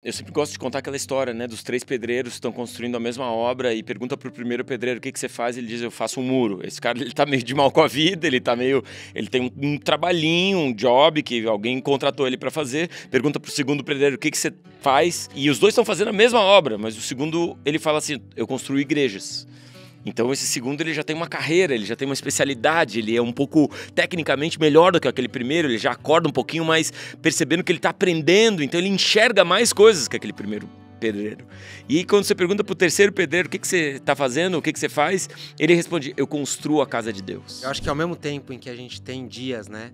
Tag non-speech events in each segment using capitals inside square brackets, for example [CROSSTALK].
Eu sempre gosto de contar aquela história, né, dos três pedreiros que estão construindo a mesma obra e pergunta o primeiro pedreiro o que que você faz, ele diz eu faço um muro. Esse cara ele tá meio de mal com a vida, ele tá meio, ele tem um, um trabalhinho, um job que alguém contratou ele para fazer. Pergunta para o segundo pedreiro o que que você faz e os dois estão fazendo a mesma obra, mas o segundo ele fala assim, eu construo igrejas. Então esse segundo ele já tem uma carreira, ele já tem uma especialidade, ele é um pouco tecnicamente melhor do que aquele primeiro, ele já acorda um pouquinho mais percebendo que ele está aprendendo, então ele enxerga mais coisas que aquele primeiro pedreiro. E quando você pergunta para o terceiro pedreiro o que, que você está fazendo, o que, que você faz, ele responde: Eu construo a casa de Deus. Eu acho que ao mesmo tempo em que a gente tem dias, né,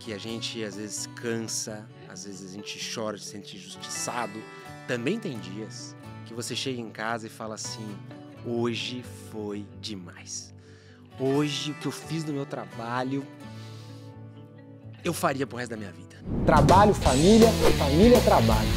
que a gente às vezes cansa, às vezes a gente chora, se sente injustiçado, também tem dias que você chega em casa e fala assim hoje foi demais. Hoje o que eu fiz no meu trabalho eu faria pro resto da minha vida. Trabalho, família, família, trabalho.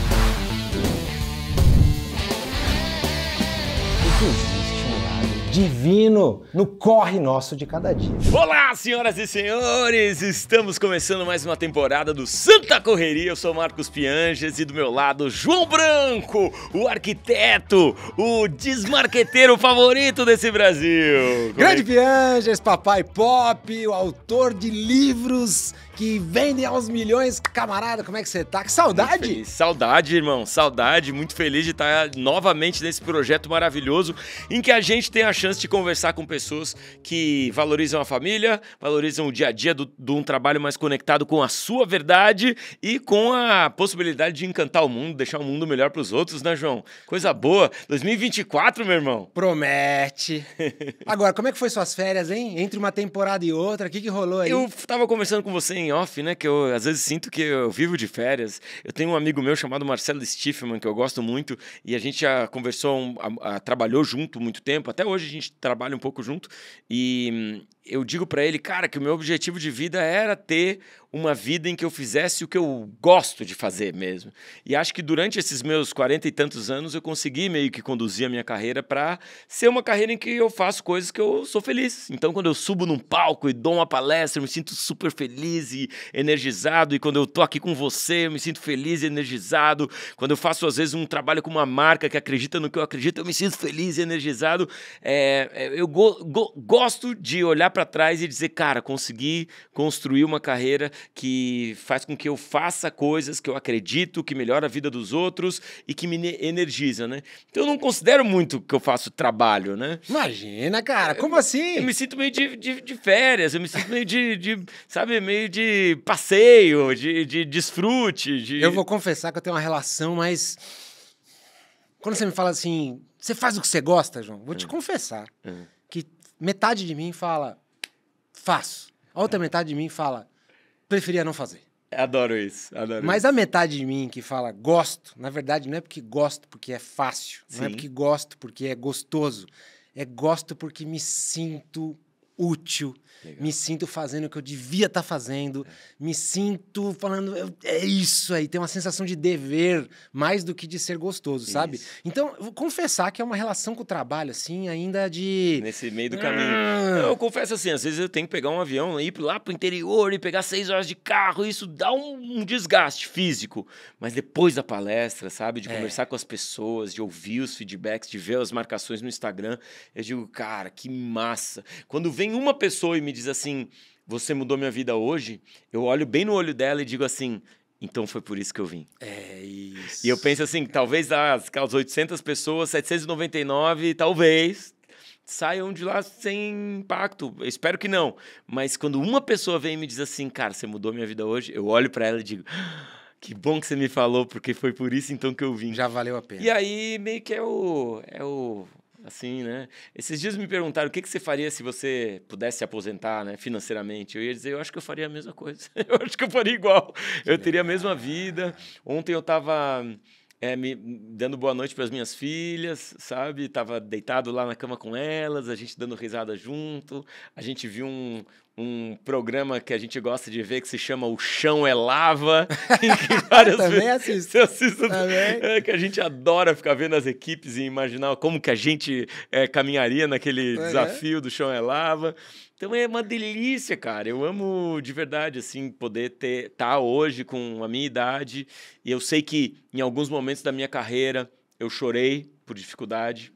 divino no corre nosso de cada dia. Olá, senhoras e senhores! Estamos começando mais uma temporada do Santa Correria. Eu sou Marcos Pianges e do meu lado, João Branco, o arquiteto, o desmarqueteiro favorito desse Brasil. Grande é Pianges, papai pop, o autor de livros que vendem aos milhões. Camarada, como é que você tá? Que saudade! Saudade, irmão, saudade. Muito feliz de estar novamente nesse projeto maravilhoso em que a gente tem a chance de conversar com pessoas que valorizam a família, valorizam o dia a dia de um trabalho mais conectado com a sua verdade e com a possibilidade de encantar o mundo, deixar o mundo melhor para os outros, né, João? Coisa boa. 2024, meu irmão. Promete. [LAUGHS] Agora, como é que foi suas férias, hein? Entre uma temporada e outra, o que, que rolou aí? Eu tava conversando com você em em off, né? Que eu às vezes sinto que eu vivo de férias. Eu tenho um amigo meu chamado Marcelo Stiffman, que eu gosto muito, e a gente já conversou, um, a, a, trabalhou junto muito tempo. Até hoje a gente trabalha um pouco junto. E, eu digo para ele, cara, que o meu objetivo de vida era ter uma vida em que eu fizesse o que eu gosto de fazer mesmo. E acho que durante esses meus quarenta e tantos anos eu consegui meio que conduzir a minha carreira para ser uma carreira em que eu faço coisas que eu sou feliz. Então, quando eu subo num palco e dou uma palestra, eu me sinto super feliz e energizado. E quando eu tô aqui com você, eu me sinto feliz e energizado. Quando eu faço, às vezes, um trabalho com uma marca que acredita no que eu acredito, eu me sinto feliz e energizado. É, é eu go go gosto de olhar para trás e dizer, cara, consegui construir uma carreira que faz com que eu faça coisas que eu acredito, que melhora a vida dos outros e que me energiza, né? Então eu não considero muito que eu faço trabalho, né? Imagina, cara, como eu, assim? Eu me sinto meio de, de, de férias, eu me sinto meio de, de, sabe, meio de passeio, de, de desfrute. De... Eu vou confessar que eu tenho uma relação mais. Quando você me fala assim, você faz o que você gosta, João, vou te é. confessar. É. Que metade de mim fala, faço. A outra metade de mim fala, preferia não fazer. Adoro isso, adoro Mas isso. a metade de mim que fala gosto, na verdade não é porque gosto porque é fácil, Sim. não é porque gosto porque é gostoso, é gosto porque me sinto útil, Legal. me sinto fazendo o que eu devia estar tá fazendo, é. me sinto falando, eu, é isso aí, tem uma sensação de dever mais do que de ser gostoso, isso. sabe? Então, vou confessar que é uma relação com o trabalho, assim, ainda de. Nesse meio do caminho. Ah. Eu, confesso assim, às vezes eu tenho que pegar um avião e ir lá pro interior e pegar seis horas de carro, isso dá um, um desgaste físico. Mas depois da palestra, sabe? De é. conversar com as pessoas, de ouvir os feedbacks, de ver as marcações no Instagram, eu digo, cara, que massa. Quando vem uma pessoa e me diz assim: Você mudou minha vida hoje, eu olho bem no olho dela e digo assim: então foi por isso que eu vim. É isso. E eu penso assim, talvez as, as 800 pessoas, 799, talvez, saiam de lá sem impacto. Eu espero que não. Mas quando uma pessoa vem e me diz assim, cara, você mudou minha vida hoje, eu olho para ela e digo, ah, que bom que você me falou, porque foi por isso então que eu vim. Já valeu a pena. E aí meio que é o, é o Assim, né? Esses dias me perguntaram o que, que você faria se você pudesse se aposentar né, financeiramente. Eu ia dizer, eu acho que eu faria a mesma coisa. [LAUGHS] eu acho que eu faria igual. Que eu legal. teria a mesma vida. Ontem eu estava é, me dando boa noite para as minhas filhas, sabe? Tava deitado lá na cama com elas, a gente dando risada junto. A gente viu um, um programa que a gente gosta de ver que se chama O Chão é Lava. [LAUGHS] várias Também assisto. assisto Também. É, que a gente adora ficar vendo as equipes e imaginar como que a gente é, caminharia naquele uhum. desafio do Chão é Lava. Então é uma delícia, cara. Eu amo de verdade, assim, poder ter tá hoje com a minha idade. E eu sei que em alguns momentos da minha carreira eu chorei por dificuldade,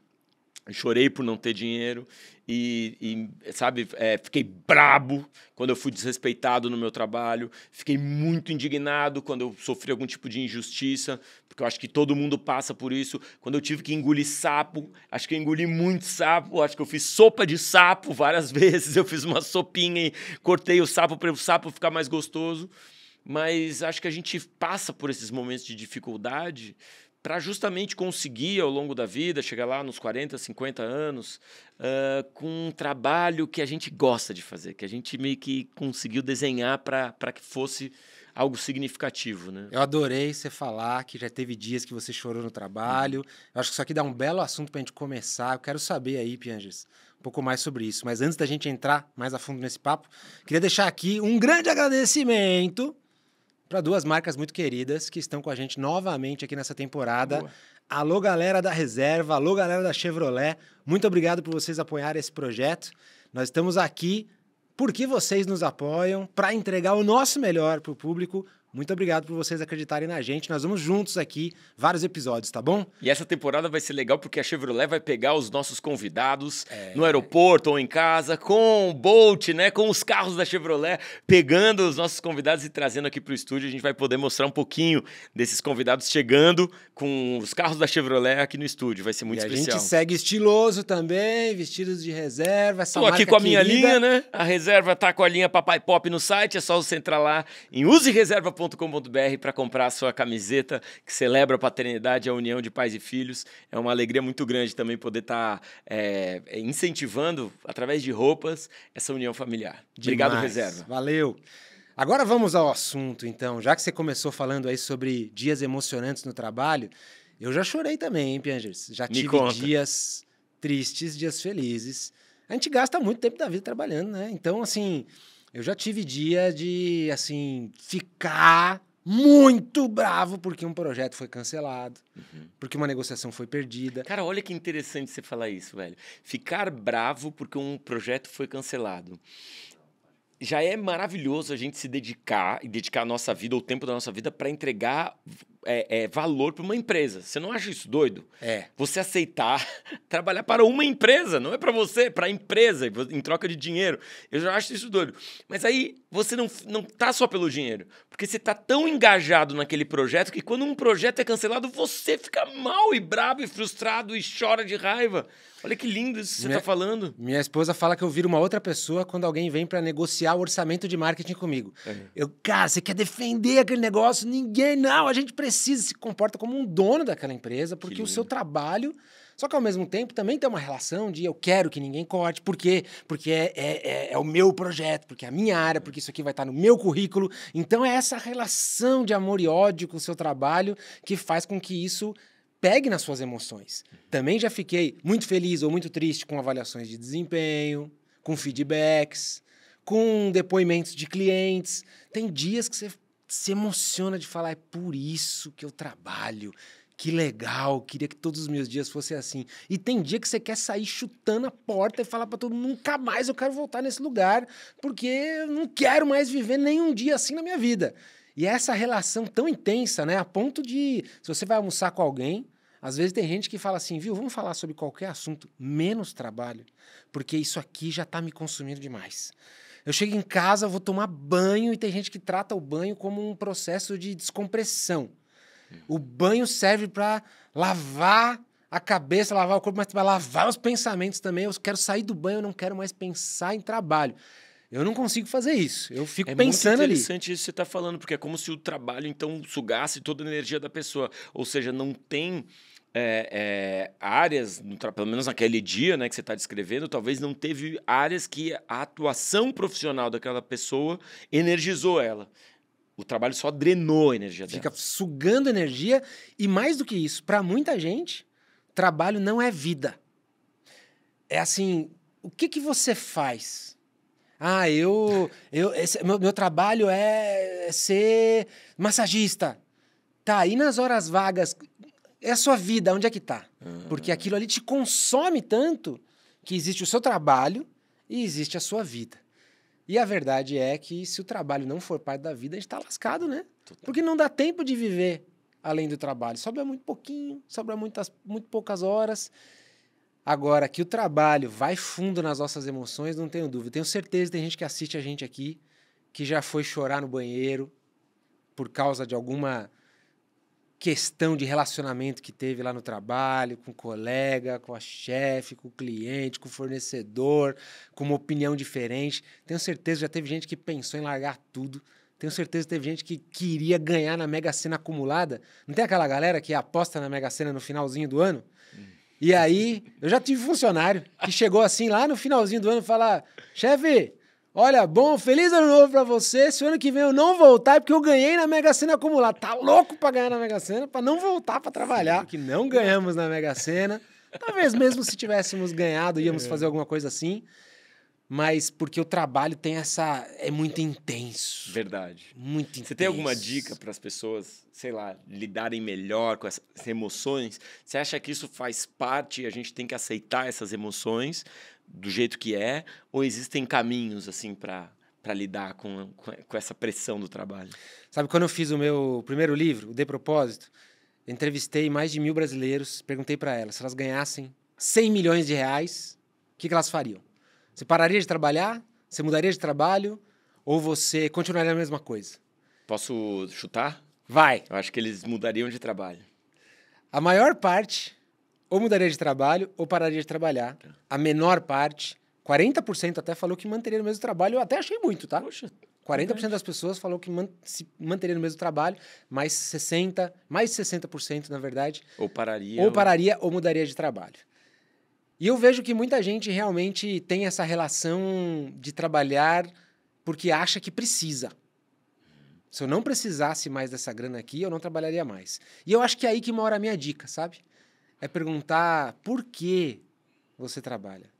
chorei por não ter dinheiro e, e sabe, é, fiquei brabo quando eu fui desrespeitado no meu trabalho, fiquei muito indignado quando eu sofri algum tipo de injustiça, porque eu acho que todo mundo passa por isso. Quando eu tive que engolir sapo, acho que eu engoli muito sapo, acho que eu fiz sopa de sapo várias [LAUGHS] vezes, eu fiz uma sopinha e cortei o sapo para o sapo ficar mais gostoso. Mas acho que a gente passa por esses momentos de dificuldade para justamente conseguir ao longo da vida, chegar lá nos 40, 50 anos, uh, com um trabalho que a gente gosta de fazer, que a gente meio que conseguiu desenhar para que fosse algo significativo, né? Eu adorei você falar que já teve dias que você chorou no trabalho. Eu acho que isso aqui dá um belo assunto para a gente começar. Eu quero saber aí, Pianges, um pouco mais sobre isso. Mas antes da gente entrar mais a fundo nesse papo, queria deixar aqui um grande agradecimento para duas marcas muito queridas que estão com a gente novamente aqui nessa temporada. Boa. Alô, galera da reserva, alô, galera da Chevrolet. Muito obrigado por vocês apoiarem esse projeto. Nós estamos aqui porque vocês nos apoiam para entregar o nosso melhor para o público muito obrigado por vocês acreditarem na gente. Nós vamos juntos aqui, vários episódios, tá bom? E essa temporada vai ser legal porque a Chevrolet vai pegar os nossos convidados é... no aeroporto ou em casa, com o Bolt, né? Com os carros da Chevrolet, pegando os nossos convidados e trazendo aqui para o estúdio. A gente vai poder mostrar um pouquinho desses convidados chegando com os carros da Chevrolet aqui no estúdio. Vai ser muito e especial. A gente segue estiloso também, vestidos de reserva. Estou aqui com a minha querida. linha, né? A reserva tá com a linha Papai Pop no site. É só você entrar lá em reserva. Camisa.com.br para comprar a sua camiseta que celebra a paternidade, a união de pais e filhos. É uma alegria muito grande também poder estar tá, é, incentivando, através de roupas, essa união familiar. Obrigado, Demais. Reserva. Valeu. Agora vamos ao assunto, então. Já que você começou falando aí sobre dias emocionantes no trabalho, eu já chorei também, hein, Piangers? Já Me tive conta. dias tristes, dias felizes. A gente gasta muito tempo da vida trabalhando, né? Então, assim, eu já tive dia de, assim, ficar muito bravo porque um projeto foi cancelado, uhum. porque uma negociação foi perdida. Cara, olha que interessante você falar isso, velho. Ficar bravo porque um projeto foi cancelado. Já é maravilhoso a gente se dedicar e dedicar a nossa vida, ou o tempo da nossa vida, para entregar é, é, valor para uma empresa. Você não acha isso doido? É. Você aceitar [LAUGHS] trabalhar para uma empresa, não é para você, é para a empresa, em troca de dinheiro. Eu já acho isso doido. Mas aí você não, não tá só pelo dinheiro, porque você tá tão engajado naquele projeto que quando um projeto é cancelado, você fica mal e brabo e frustrado e chora de raiva. Olha que lindo isso que você está falando. Minha esposa fala que eu viro uma outra pessoa quando alguém vem para negociar o orçamento de marketing comigo. É. Eu, cara, você quer defender aquele negócio? Ninguém, não, a gente precisa precisa, se comporta como um dono daquela empresa, porque o seu trabalho. Só que ao mesmo tempo também tem uma relação de eu quero que ninguém corte, por quê? Porque é, é, é, é, o meu projeto, porque é a minha área, porque isso aqui vai estar no meu currículo. Então é essa relação de amor e ódio com o seu trabalho que faz com que isso pegue nas suas emoções. Também já fiquei muito feliz ou muito triste com avaliações de desempenho, com feedbacks, com depoimentos de clientes. Tem dias que você se emociona de falar, é por isso que eu trabalho. Que legal, queria que todos os meus dias fossem assim. E tem dia que você quer sair chutando a porta e falar para todo mundo, nunca mais eu quero voltar nesse lugar, porque eu não quero mais viver nenhum dia assim na minha vida. E é essa relação tão intensa, né? A ponto de, se você vai almoçar com alguém, às vezes tem gente que fala assim, viu, vamos falar sobre qualquer assunto, menos trabalho, porque isso aqui já está me consumindo demais. Eu chego em casa, vou tomar banho e tem gente que trata o banho como um processo de descompressão. O banho serve para lavar a cabeça, lavar o corpo, mas para lavar os pensamentos também. Eu quero sair do banho, eu não quero mais pensar em trabalho. Eu não consigo fazer isso. Eu fico é pensando ali. É interessante isso que você está falando, porque é como se o trabalho, então, sugasse toda a energia da pessoa. Ou seja, não tem é, é, áreas, pelo menos naquele dia né, que você está descrevendo, talvez não teve áreas que a atuação profissional daquela pessoa energizou ela. O trabalho só drenou a energia Fica dela. Fica sugando energia e mais do que isso, para muita gente, trabalho não é vida. É assim, o que, que você faz? Ah, eu, eu esse, meu, meu trabalho é ser massagista. Tá, e nas horas vagas, é a sua vida, onde é que está? Uhum. Ah. Porque aquilo ali te consome tanto que existe o seu trabalho e existe a sua vida. E a verdade é que se o trabalho não for parte da vida, a gente está lascado, né? Total. Porque não dá tempo de viver além do trabalho. Sobra muito pouquinho, sobra muitas, muito poucas horas. Agora, que o trabalho vai fundo nas nossas emoções, não tenho dúvida. Tenho certeza que tem gente que assiste a gente aqui que já foi chorar no banheiro por causa de alguma questão de relacionamento que teve lá no trabalho, com o colega, com a chefe, com o cliente, com o fornecedor, com uma opinião diferente. Tenho certeza já teve gente que pensou em largar tudo. Tenho certeza que teve gente que queria ganhar na Mega Sena acumulada. Não tem aquela galera que aposta na Mega Sena no finalzinho do ano? Hum. E aí, eu já tive funcionário que chegou assim lá no finalzinho do ano falar: chefe, Olha, bom, feliz ano novo pra você. Se ano que vem eu não voltar, é porque eu ganhei na Mega Sena acumulada. Tá louco pra ganhar na Mega Sena, pra não voltar pra trabalhar. que não ganhamos na Mega Sena. Talvez mesmo se tivéssemos ganhado, íamos é. fazer alguma coisa assim. Mas porque o trabalho tem essa. É muito intenso. Verdade. Muito intenso. Você tem alguma dica para as pessoas, sei lá, lidarem melhor com essas emoções? Você acha que isso faz parte e a gente tem que aceitar essas emoções? do jeito que é, ou existem caminhos assim para para lidar com, com essa pressão do trabalho? Sabe, quando eu fiz o meu primeiro livro, o De Propósito, entrevistei mais de mil brasileiros, perguntei para elas se elas ganhassem 100 milhões de reais, o que, que elas fariam? Você pararia de trabalhar? Você mudaria de trabalho? Ou você continuaria a mesma coisa? Posso chutar? Vai. Eu acho que eles mudariam de trabalho. A maior parte ou mudaria de trabalho ou pararia de trabalhar. Tá. A menor parte, 40% até falou que manteria no mesmo trabalho. Eu até achei muito, tá? Poxa. 40% das pessoas falou que man se manteria no mesmo trabalho, mais 60, mais 60% na verdade, ou pararia, ou pararia ou... ou mudaria de trabalho. E eu vejo que muita gente realmente tem essa relação de trabalhar porque acha que precisa. Se eu não precisasse mais dessa grana aqui, eu não trabalharia mais. E eu acho que é aí que mora a minha dica, sabe? é perguntar por que você trabalha.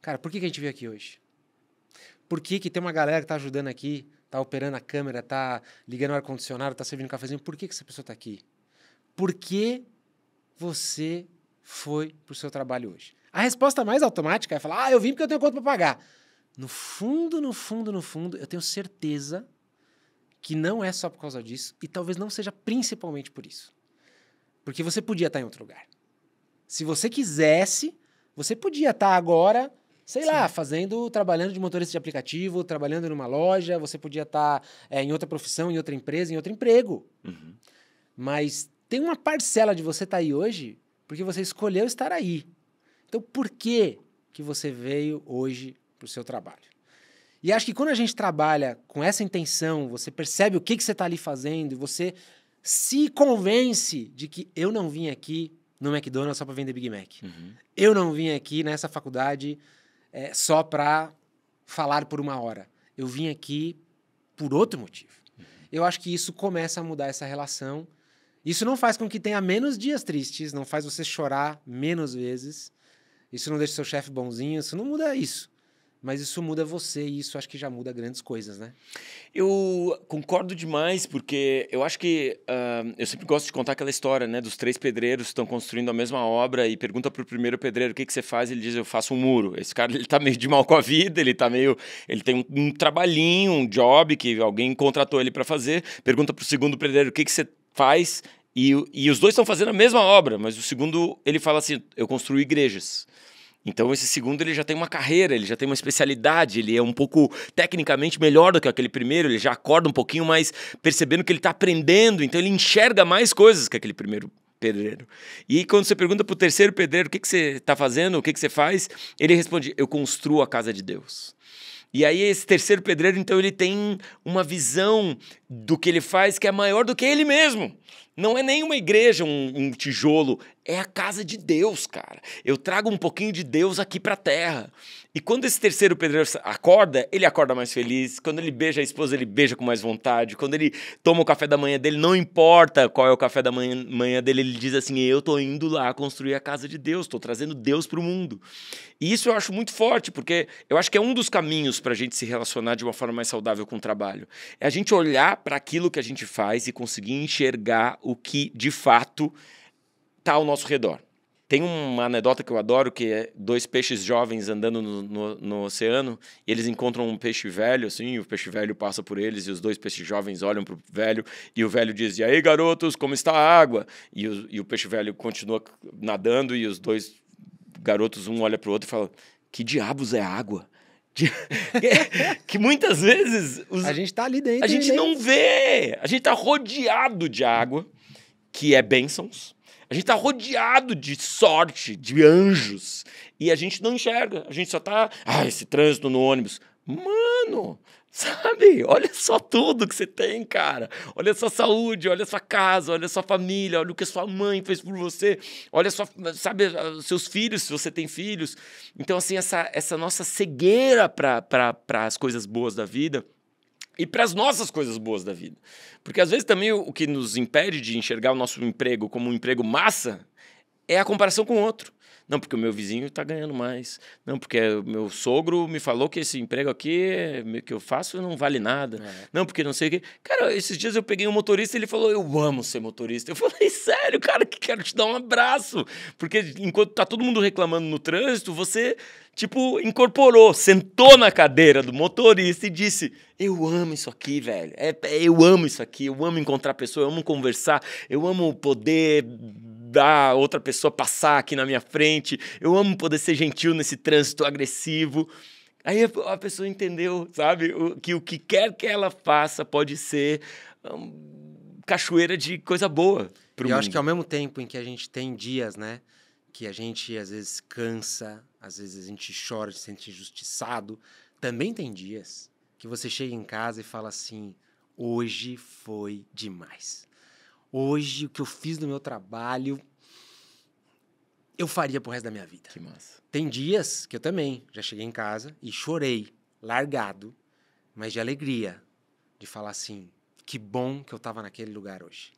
Cara, por que, que a gente veio aqui hoje? Por que, que tem uma galera que tá ajudando aqui, tá operando a câmera, tá ligando o ar-condicionado, tá servindo um cafezinho? Por que, que essa pessoa está aqui? Por que você foi pro seu trabalho hoje? A resposta mais automática é falar: ah, eu vim porque eu tenho conta para pagar. No fundo, no fundo, no fundo, eu tenho certeza que não é só por causa disso e talvez não seja principalmente por isso. Porque você podia estar tá em outro lugar. Se você quisesse, você podia estar tá agora, sei Sim. lá, fazendo, trabalhando de motorista de aplicativo, trabalhando numa loja, você podia tá, estar eh, é, em outra profissão, em outra empresa, em outro emprego. Uhum. Mas tem uma parcela de você estar tá aí hoje porque você escolheu estar aí. Então, por que, que você veio hoje para o seu trabalho? E acho que quando a gente trabalha com essa intenção, você percebe o que, que você está ali fazendo, e você se convence de que eu não vim aqui no McDonald's só para vender Big Mac. Uhum. Eu não vim aqui nessa faculdade é, só para falar por uma hora. Eu vim aqui por outro motivo. Uhum. Eu acho que isso começa a mudar essa relação. Isso não faz com que tenha menos dias tristes, não faz você chorar menos vezes. Isso não deixa seu chefe bonzinho, isso não muda isso. Mas isso muda você e isso acho que já muda grandes coisas, né? Eu concordo demais, porque eu acho que. Uh, eu sempre gosto de contar aquela história, né? Dos três pedreiros que estão construindo a mesma obra e pergunta o primeiro pedreiro o que, que você faz. Ele diz: Eu faço um muro. Esse cara, ele tá meio de mal com a vida, ele tá meio. Ele tem um, um trabalhinho, um job que alguém contratou ele para fazer. Pergunta para o segundo pedreiro o que, que você faz. E, e os dois estão fazendo a mesma obra, mas o segundo, ele fala assim: Eu construo igrejas. Então esse segundo ele já tem uma carreira, ele já tem uma especialidade, ele é um pouco tecnicamente melhor do que aquele primeiro, ele já acorda um pouquinho mais percebendo que ele está aprendendo, então ele enxerga mais coisas que aquele primeiro pedreiro. E quando você pergunta para o terceiro pedreiro o que, que você está fazendo, o que, que você faz, ele responde: Eu construo a casa de Deus. E aí esse terceiro pedreiro, então, ele tem uma visão do que ele faz que é maior do que ele mesmo. Não é nenhuma igreja, um, um, tijolo, é a casa de Deus, cara. Eu trago um pouquinho de Deus aqui para a terra. E quando esse terceiro pedreiro acorda, ele acorda mais feliz. Quando ele beija a esposa, ele beija com mais vontade. Quando ele toma o café da manhã dele, não importa qual é o café da manhã, manhã dele, ele diz assim: Eu tô indo lá construir a casa de Deus, tô trazendo Deus para o mundo. E isso eu acho muito forte, porque eu acho que é um dos caminhos para a gente se relacionar de uma forma mais saudável com o trabalho. É a gente olhar para aquilo que a gente faz e conseguir enxergar o que de fato está ao nosso redor. Tem uma anedota que eu adoro, que é dois peixes jovens andando no, no, no, oceano, e eles encontram um peixe velho, assim, e o peixe velho passa por eles, e os dois peixes jovens olham pro velho, e o velho diz, e aí, garotos, como está a água? E o, e o peixe velho continua nadando, e os dois garotos, um olha pro outro e fala, que diabos é água? [LAUGHS] que muitas vezes... Os... A gente está ali dentro. A gente não vê! A gente está rodeado de água, que é bênçãos, a gente está rodeado de sorte, de anjos, e a gente não enxerga. A gente só está. Ah, esse trânsito no ônibus. Mano, [LAUGHS] sabe? Olha só tudo que você tem, cara. Olha a sua saúde, olha a sua casa, olha a sua família, olha o que a sua mãe fez por você, olha só, sabe, seus filhos, se você tem filhos. Então, assim, essa, essa nossa cegueira para as coisas boas da vida e para as nossas coisas boas da vida. Porque às vezes também o que nos impede de enxergar o nosso emprego como um emprego massa é a comparação com o outro. Não, porque o meu vizinho está ganhando mais. Não, porque é o meu sogro me falou que esse emprego aqui é que eu faço não vale nada. É. Não, porque não sei o quê. Cara, esses dias eu peguei um motorista e ele falou: Eu amo ser motorista. Eu falei: [LAUGHS] Sério, cara, que quero te dar um abraço. Porque enquanto tá todo mundo reclamando no trânsito, você tipo, incorporou, sentou na cadeira do motorista e disse: Eu amo isso aqui, velho. É, é eu amo isso aqui, eu amo encontrar pessoas, eu amo conversar, eu amo poder ajudar outra pessoa a passar aqui na minha frente. Eu amo poder ser gentil nesse trânsito agressivo. Aí a pessoa entendeu, sabe? Que o que quer que ela faça pode ser um, cachoeira de coisa boa. e eu mundo. acho que ao mesmo tempo em que a gente tem dias, né? Que a gente às vezes cansa, às vezes a gente chora, se sente injustiçado. Também tem dias que você chega em casa e fala assim: hoje foi demais hoje, o que eu fiz no meu trabalho, eu faria pro resto da minha vida. Que massa. Tem dias que eu também já cheguei em casa e chorei, largado, mas de alegria, de falar assim: que bom que eu estava naquele lugar hoje.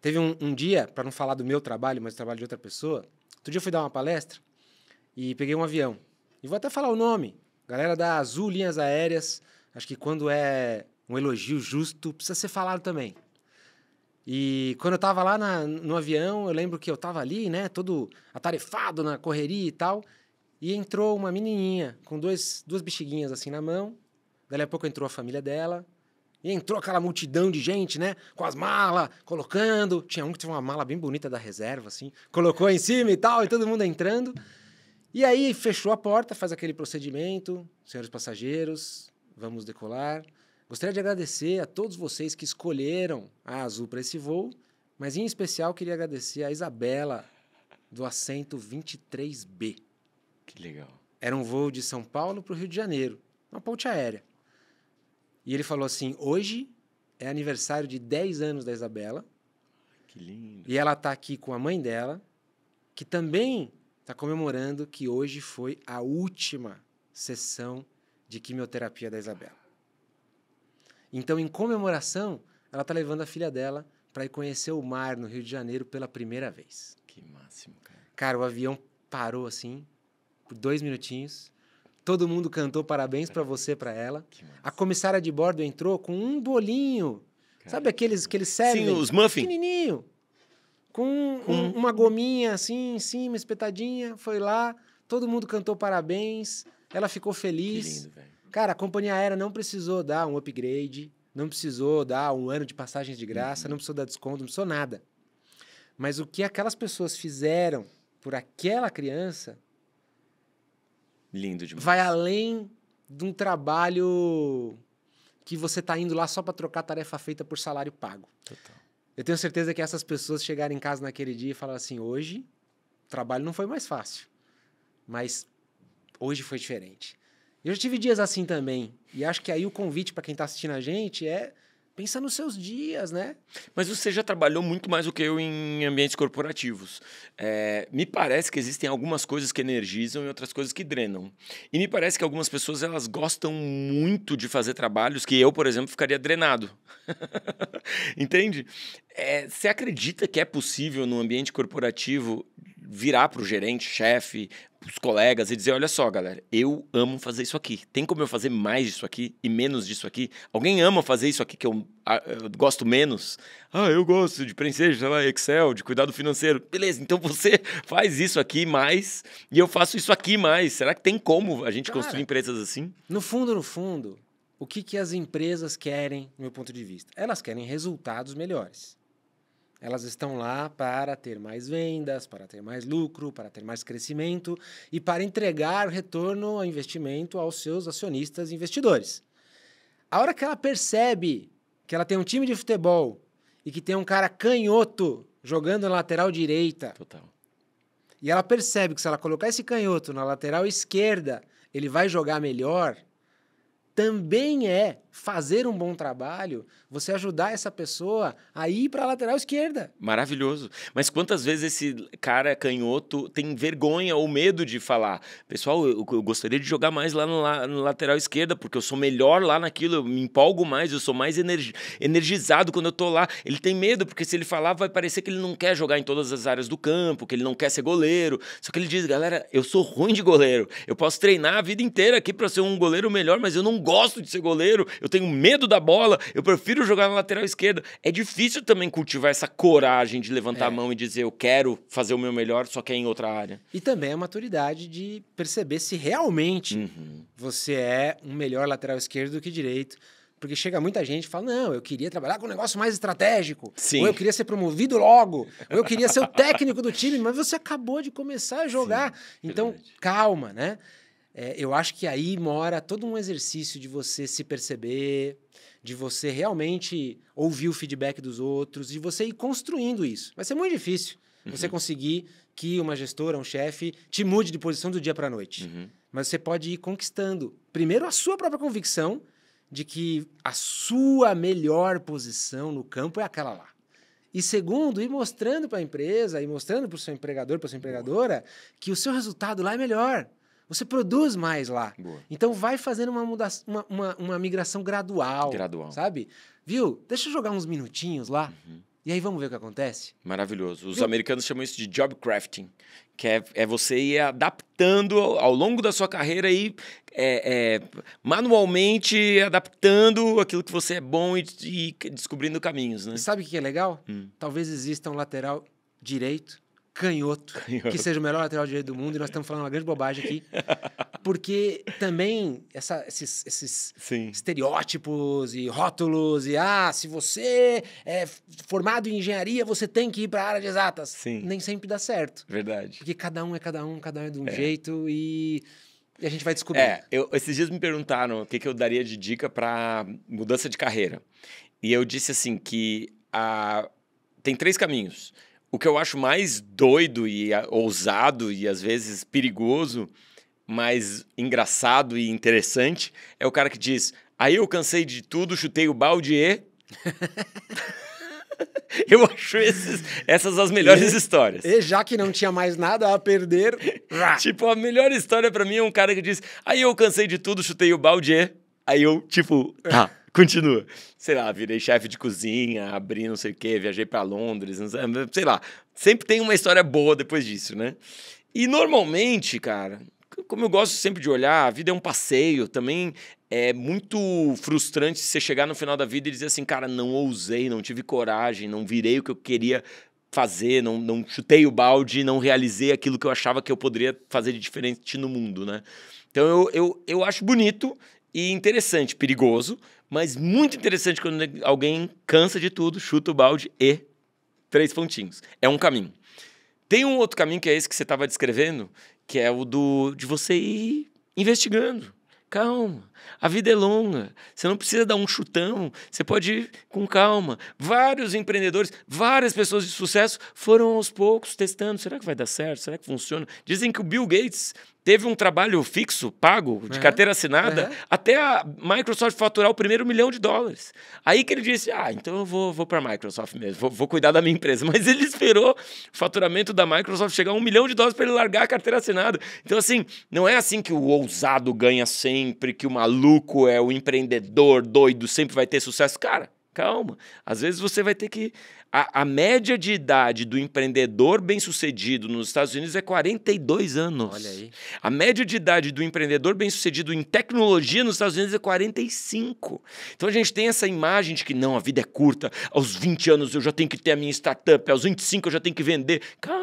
Teve um, um dia, para não falar do meu trabalho, mas do trabalho de outra pessoa, outro dia eu fui dar uma palestra e peguei um avião. E vou até falar o nome. Galera da Azul Linhas Aéreas, acho que quando é um elogio justo, precisa ser falado também. E quando eu tava lá na, no avião, eu lembro que eu tava ali, né, todo atarefado na correria e tal, e entrou uma menininha com dois, duas bexiguinhas assim na mão. Daí a pouco entrou a família dela. E entrou aquela multidão de gente, né? Com as malas, colocando. Tinha um que tinha uma mala bem bonita da reserva, assim. Colocou em cima e tal, e todo mundo entrando. E aí fechou a porta, faz aquele procedimento. Senhores passageiros, vamos decolar. Gostaria de agradecer a todos vocês que escolheram a Azul para esse voo, mas em especial queria agradecer a Isabela do assento 23B. Que legal. Era um voo de São Paulo para o Rio de Janeiro, uma ponte aérea. E ele falou assim: hoje é aniversário de 10 anos da Isabela. Que lindo. E ela está aqui com a mãe dela, que também está comemorando que hoje foi a última sessão de quimioterapia da Isabela. Então, em comemoração, ela tá levando a filha dela para ir conhecer o mar no Rio de Janeiro pela primeira vez. Que máximo, cara. Cara, o avião parou assim, por dois minutinhos. Todo mundo cantou parabéns para você, para ela. A comissária de bordo entrou com um bolinho. Cara, sabe aqueles que eles servem? Sim, os muffins. Pequenininho. Com, com... Um, uma gominha assim em cima, espetadinha. Foi lá, todo mundo cantou parabéns. Ela ficou feliz. Que lindo, velho. Cara, a companhia aérea não precisou dar um upgrade, não precisou dar um ano de passagens de graça, uhum. não precisou dar desconto, não precisou nada. Mas o que aquelas pessoas fizeram por aquela criança. Lindo demais. Vai além de um trabalho que você está indo lá só para trocar tarefa feita por salário pago. Total. Eu tenho certeza que essas pessoas chegaram em casa naquele dia e falaram assim: hoje o trabalho não foi mais fácil, mas hoje foi diferente. Eu já tive dias assim também. E acho que aí o convite para quem está assistindo a gente é pensar nos seus dias, né? Mas você já trabalhou muito mais do que eu em ambientes corporativos. É, me parece que existem algumas coisas que energizam e outras coisas que drenam. E me parece que algumas pessoas elas gostam muito de fazer trabalhos que eu, por exemplo, ficaria drenado. [LAUGHS] Entende? É, você acredita que é possível no ambiente corporativo virar para o gerente, chefe, os colegas e dizer: olha só, galera, eu amo fazer isso aqui. Tem como eu fazer mais disso aqui e menos disso aqui? Alguém ama fazer isso aqui que eu, ah, eu gosto menos? Ah, eu gosto de prensejo, sei lá, Excel, de cuidado financeiro. Beleza, então você [LAUGHS] faz isso aqui mais e eu faço isso aqui mais. Será que tem como a gente Cara, construir empresas assim? No fundo, no fundo, o que, que as empresas querem, do meu ponto de vista? Elas querem resultados melhores. Elas estão lá para ter mais vendas, para ter mais lucro, para ter mais crescimento e para entregar retorno ao investimento aos seus acionistas e investidores. A hora que ela percebe que ela tem um time de futebol e que tem um cara canhoto jogando na lateral direita. Total. E ela percebe que se ela colocar esse canhoto na lateral esquerda, ele vai jogar melhor. Também é fazer um bom trabalho, você ajudar essa pessoa a ir para a lateral esquerda. Maravilhoso. Mas quantas vezes esse cara canhoto tem vergonha ou medo de falar? Pessoal, eu, eu gostaria de jogar mais lá na, lateral esquerda, porque eu sou melhor lá naquilo, eu me empolgo mais, eu sou mais energi energizado quando eu estou lá. Ele tem medo, porque se ele falar, vai parecer que ele não quer jogar em todas as áreas do campo, que ele não quer ser goleiro. Só que ele diz, galera, eu sou ruim de goleiro. Eu posso treinar a vida inteira aqui para ser um goleiro melhor, mas eu não gosto de ser goleiro eu tenho medo da bola, eu prefiro jogar na lateral esquerda. É difícil também cultivar essa coragem de levantar é. a mão e dizer eu quero fazer o meu melhor, só que é em outra área. E também a maturidade de perceber se realmente uhum. você é um melhor lateral esquerdo do que direito. Porque chega muita gente e fala: não, eu queria trabalhar com um negócio mais estratégico. Sim. Ou eu queria ser promovido logo. ou eu queria ser o técnico do time. Mas você acabou de começar a jogar. Sim, então, calma, né? É, eu acho que aí mora todo um exercício de você se perceber, de você realmente ouvir o feedback dos outros, de você ir construindo isso. Vai ser muito difícil uhum. você conseguir que uma gestora, um chefe, te mude de posição do dia para a noite. Uhum. Mas você pode ir conquistando, primeiro, a sua própria convicção de que a sua melhor posição no campo é aquela lá. E segundo, ir mostrando para a empresa e mostrando para o seu empregador, para sua empregadora, que o seu resultado lá é melhor você produz mais lá. Boa. Então vai fazendo uma, muda uma, uma, uma, migração gradual. Gradual. Sabe? Viu? Deixa eu jogar uns minutinhos lá. Uhum. E aí vamos ver o que acontece? Maravilhoso. Os Viu? americanos chamam isso de job crafting, que é, é você ir adaptando ao, longo da sua carreira e é, é, manualmente adaptando aquilo que você é bom e, e descobrindo caminhos, né? E sabe o que é legal? Hum. Talvez exista um lateral direito canhoto, canhoto, que seja o melhor lateral direito do mundo, e nós estamos falando uma grande bobagem aqui, [LAUGHS] porque também essa, esses, esses estereótipos e rótulos, e ah, se você é formado em engenharia, você tem que ir para a área de exatas. Sim. Nem sempre dá certo. Verdade. Porque cada um é cada um, cada um é de um é. jeito, e e a gente vai descobrir. É, eu, esses dias me perguntaram o que, que eu daria de dica para mudança de carreira. E eu disse assim que a, tem três caminhos. O que eu acho mais doido e ah, ousado e às vezes perigoso, mas engraçado e interessante, é o cara que diz: Aí eu cansei de tudo, chutei o balde e. [LAUGHS] eu acho esses, essas as melhores e, histórias. E já que não tinha mais nada a perder. [LAUGHS] tipo, a melhor história para mim é um cara que diz: Aí eu cansei de tudo, chutei o balde e. Aí eu, tipo, tá. [LAUGHS] Continua. Sei lá, virei chefe de cozinha, abri não sei o quê, viajei para Londres, sei, sei lá. Sempre tem uma história boa depois disso, né? E normalmente, cara, como eu gosto sempre de olhar, a vida é um passeio. Também é muito frustrante você chegar no final da vida e dizer assim, cara, não ousei, não tive coragem, não virei o que eu queria fazer, não, não chutei o balde, não realizei aquilo que eu achava que eu poderia fazer de diferente no mundo, né? Então eu, eu, eu acho bonito e interessante, perigoso, mas muito interessante quando alguém cansa de tudo, chuta o balde e três pontinhos. É um caminho. Tem um outro caminho que é esse que você estava descrevendo, que é o do de você ir investigando. Calma, a vida é longa. Você não precisa dar um chutão, você pode ir com calma. Vários empreendedores, várias pessoas de sucesso foram aos poucos testando, será que vai dar certo? Será que funciona? Dizem que o Bill Gates teve um trabalho fixo, pago, de carteira assinada, até a Microsoft faturar o primeiro milhão de dólares. Aí que ele disse: ah, então eu vou, vou para a Microsoft mesmo, vou, vou, cuidar da minha empresa. [LAUGHS] Mas ele esperou o faturamento da Microsoft chegar a um milhão de dólares para ele largar a carteira assinada. Então, assim, não é assim que o ousado ganha sempre, que o maluco é o empreendedor doido, sempre vai ter sucesso. Cara, Calma. Às vezes você vai ter que. A, a média de idade do empreendedor bem-sucedido nos Estados Unidos é 42 anos. Olha aí. A média de idade do empreendedor bem-sucedido em tecnologia nos Estados Unidos é 45. Então a gente tem essa imagem de que não, a vida é curta. Aos 20 anos eu já tenho que ter a minha startup, aos 25 eu já tenho que vender. Calma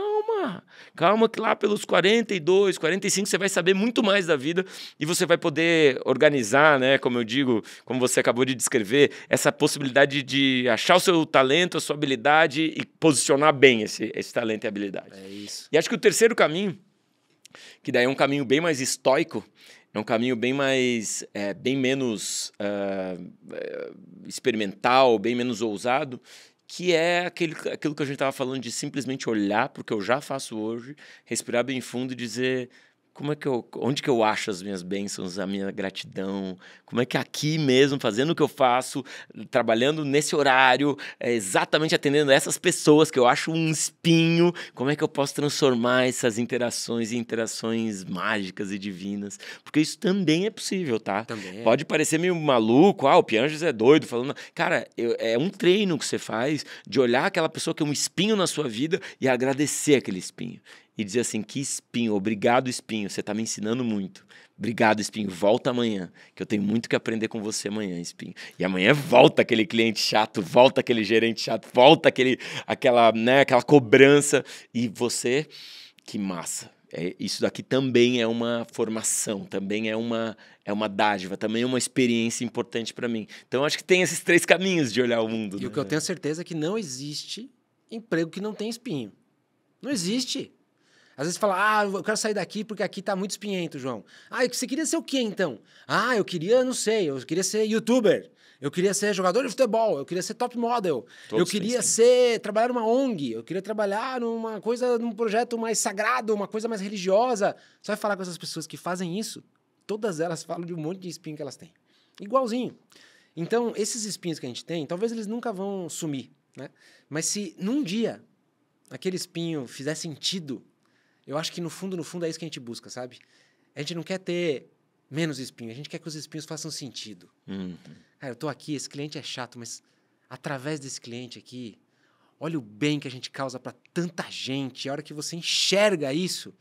ah, calma, que lá pelos 42, 45 você vai saber muito mais da vida e você vai poder organizar, né, como eu digo, como você acabou de descrever, essa possibilidade de achar o seu talento, a sua habilidade e posicionar bem esse, esse talento e habilidade. É isso. E acho que o terceiro caminho, que daí é um caminho bem mais estoico, é um caminho bem mais, é, bem menos uh, experimental, bem menos ousado, que é aquele, aquilo que a gente estava falando de simplesmente olhar para o que eu já faço hoje, respirar bem fundo e dizer como é que eu, onde que eu acho as minhas bênçãos, a minha gratidão? Como é que aqui mesmo, fazendo o que eu faço, trabalhando nesse horário, é, exatamente atendendo essas pessoas que eu acho um espinho, como é que eu posso transformar essas interações em interações mágicas e divinas? Porque isso também é possível, tá? Também é. Pode parecer meio maluco, ah, o Pianges é doido, falando. Cara, eu, é um treino que você faz de olhar aquela pessoa que é um espinho na sua vida e agradecer aquele espinho e dizer assim: que espinho, obrigado, espinho, você está me ensinando muito. Obrigado, espinho, volta amanhã, que eu tenho muito que aprender com você amanhã, espinho. E amanhã volta aquele cliente chato, volta aquele gerente chato, volta aquele, aquela, né, aquela cobrança. E você, que massa. É, isso daqui também é uma formação, também é uma é uma dádiva, também é uma experiência importante para mim. Então acho que tem esses três caminhos de olhar o mundo. E né? o que eu tenho certeza é que não existe emprego que não tem espinho. Não existe. Às vezes fala, ah, eu quero sair daqui porque aqui tá muito espinhento, João. Ah, você queria ser o quê então? Ah, eu queria, não sei, eu queria ser youtuber. Eu queria ser jogador de futebol, eu queria ser top model, Todos eu queria ser trabalhar numa ONG, eu queria trabalhar numa coisa, num projeto mais sagrado, uma coisa mais religiosa. Você vai falar com essas pessoas que fazem isso, todas elas falam de um monte de espinho que elas têm. Igualzinho. Então, esses espinhos que a gente tem, talvez eles nunca vão sumir, né? Mas se num dia aquele espinho fizer sentido eu acho que no fundo, no fundo, é isso que a gente busca, sabe? A gente não quer ter menos espinhos, a gente quer que os espinhos façam sentido. Uhum. Cara, eu tô aqui, esse cliente é chato, mas através desse cliente aqui, olha o bem que a gente causa para tanta gente. A hora que você enxerga isso,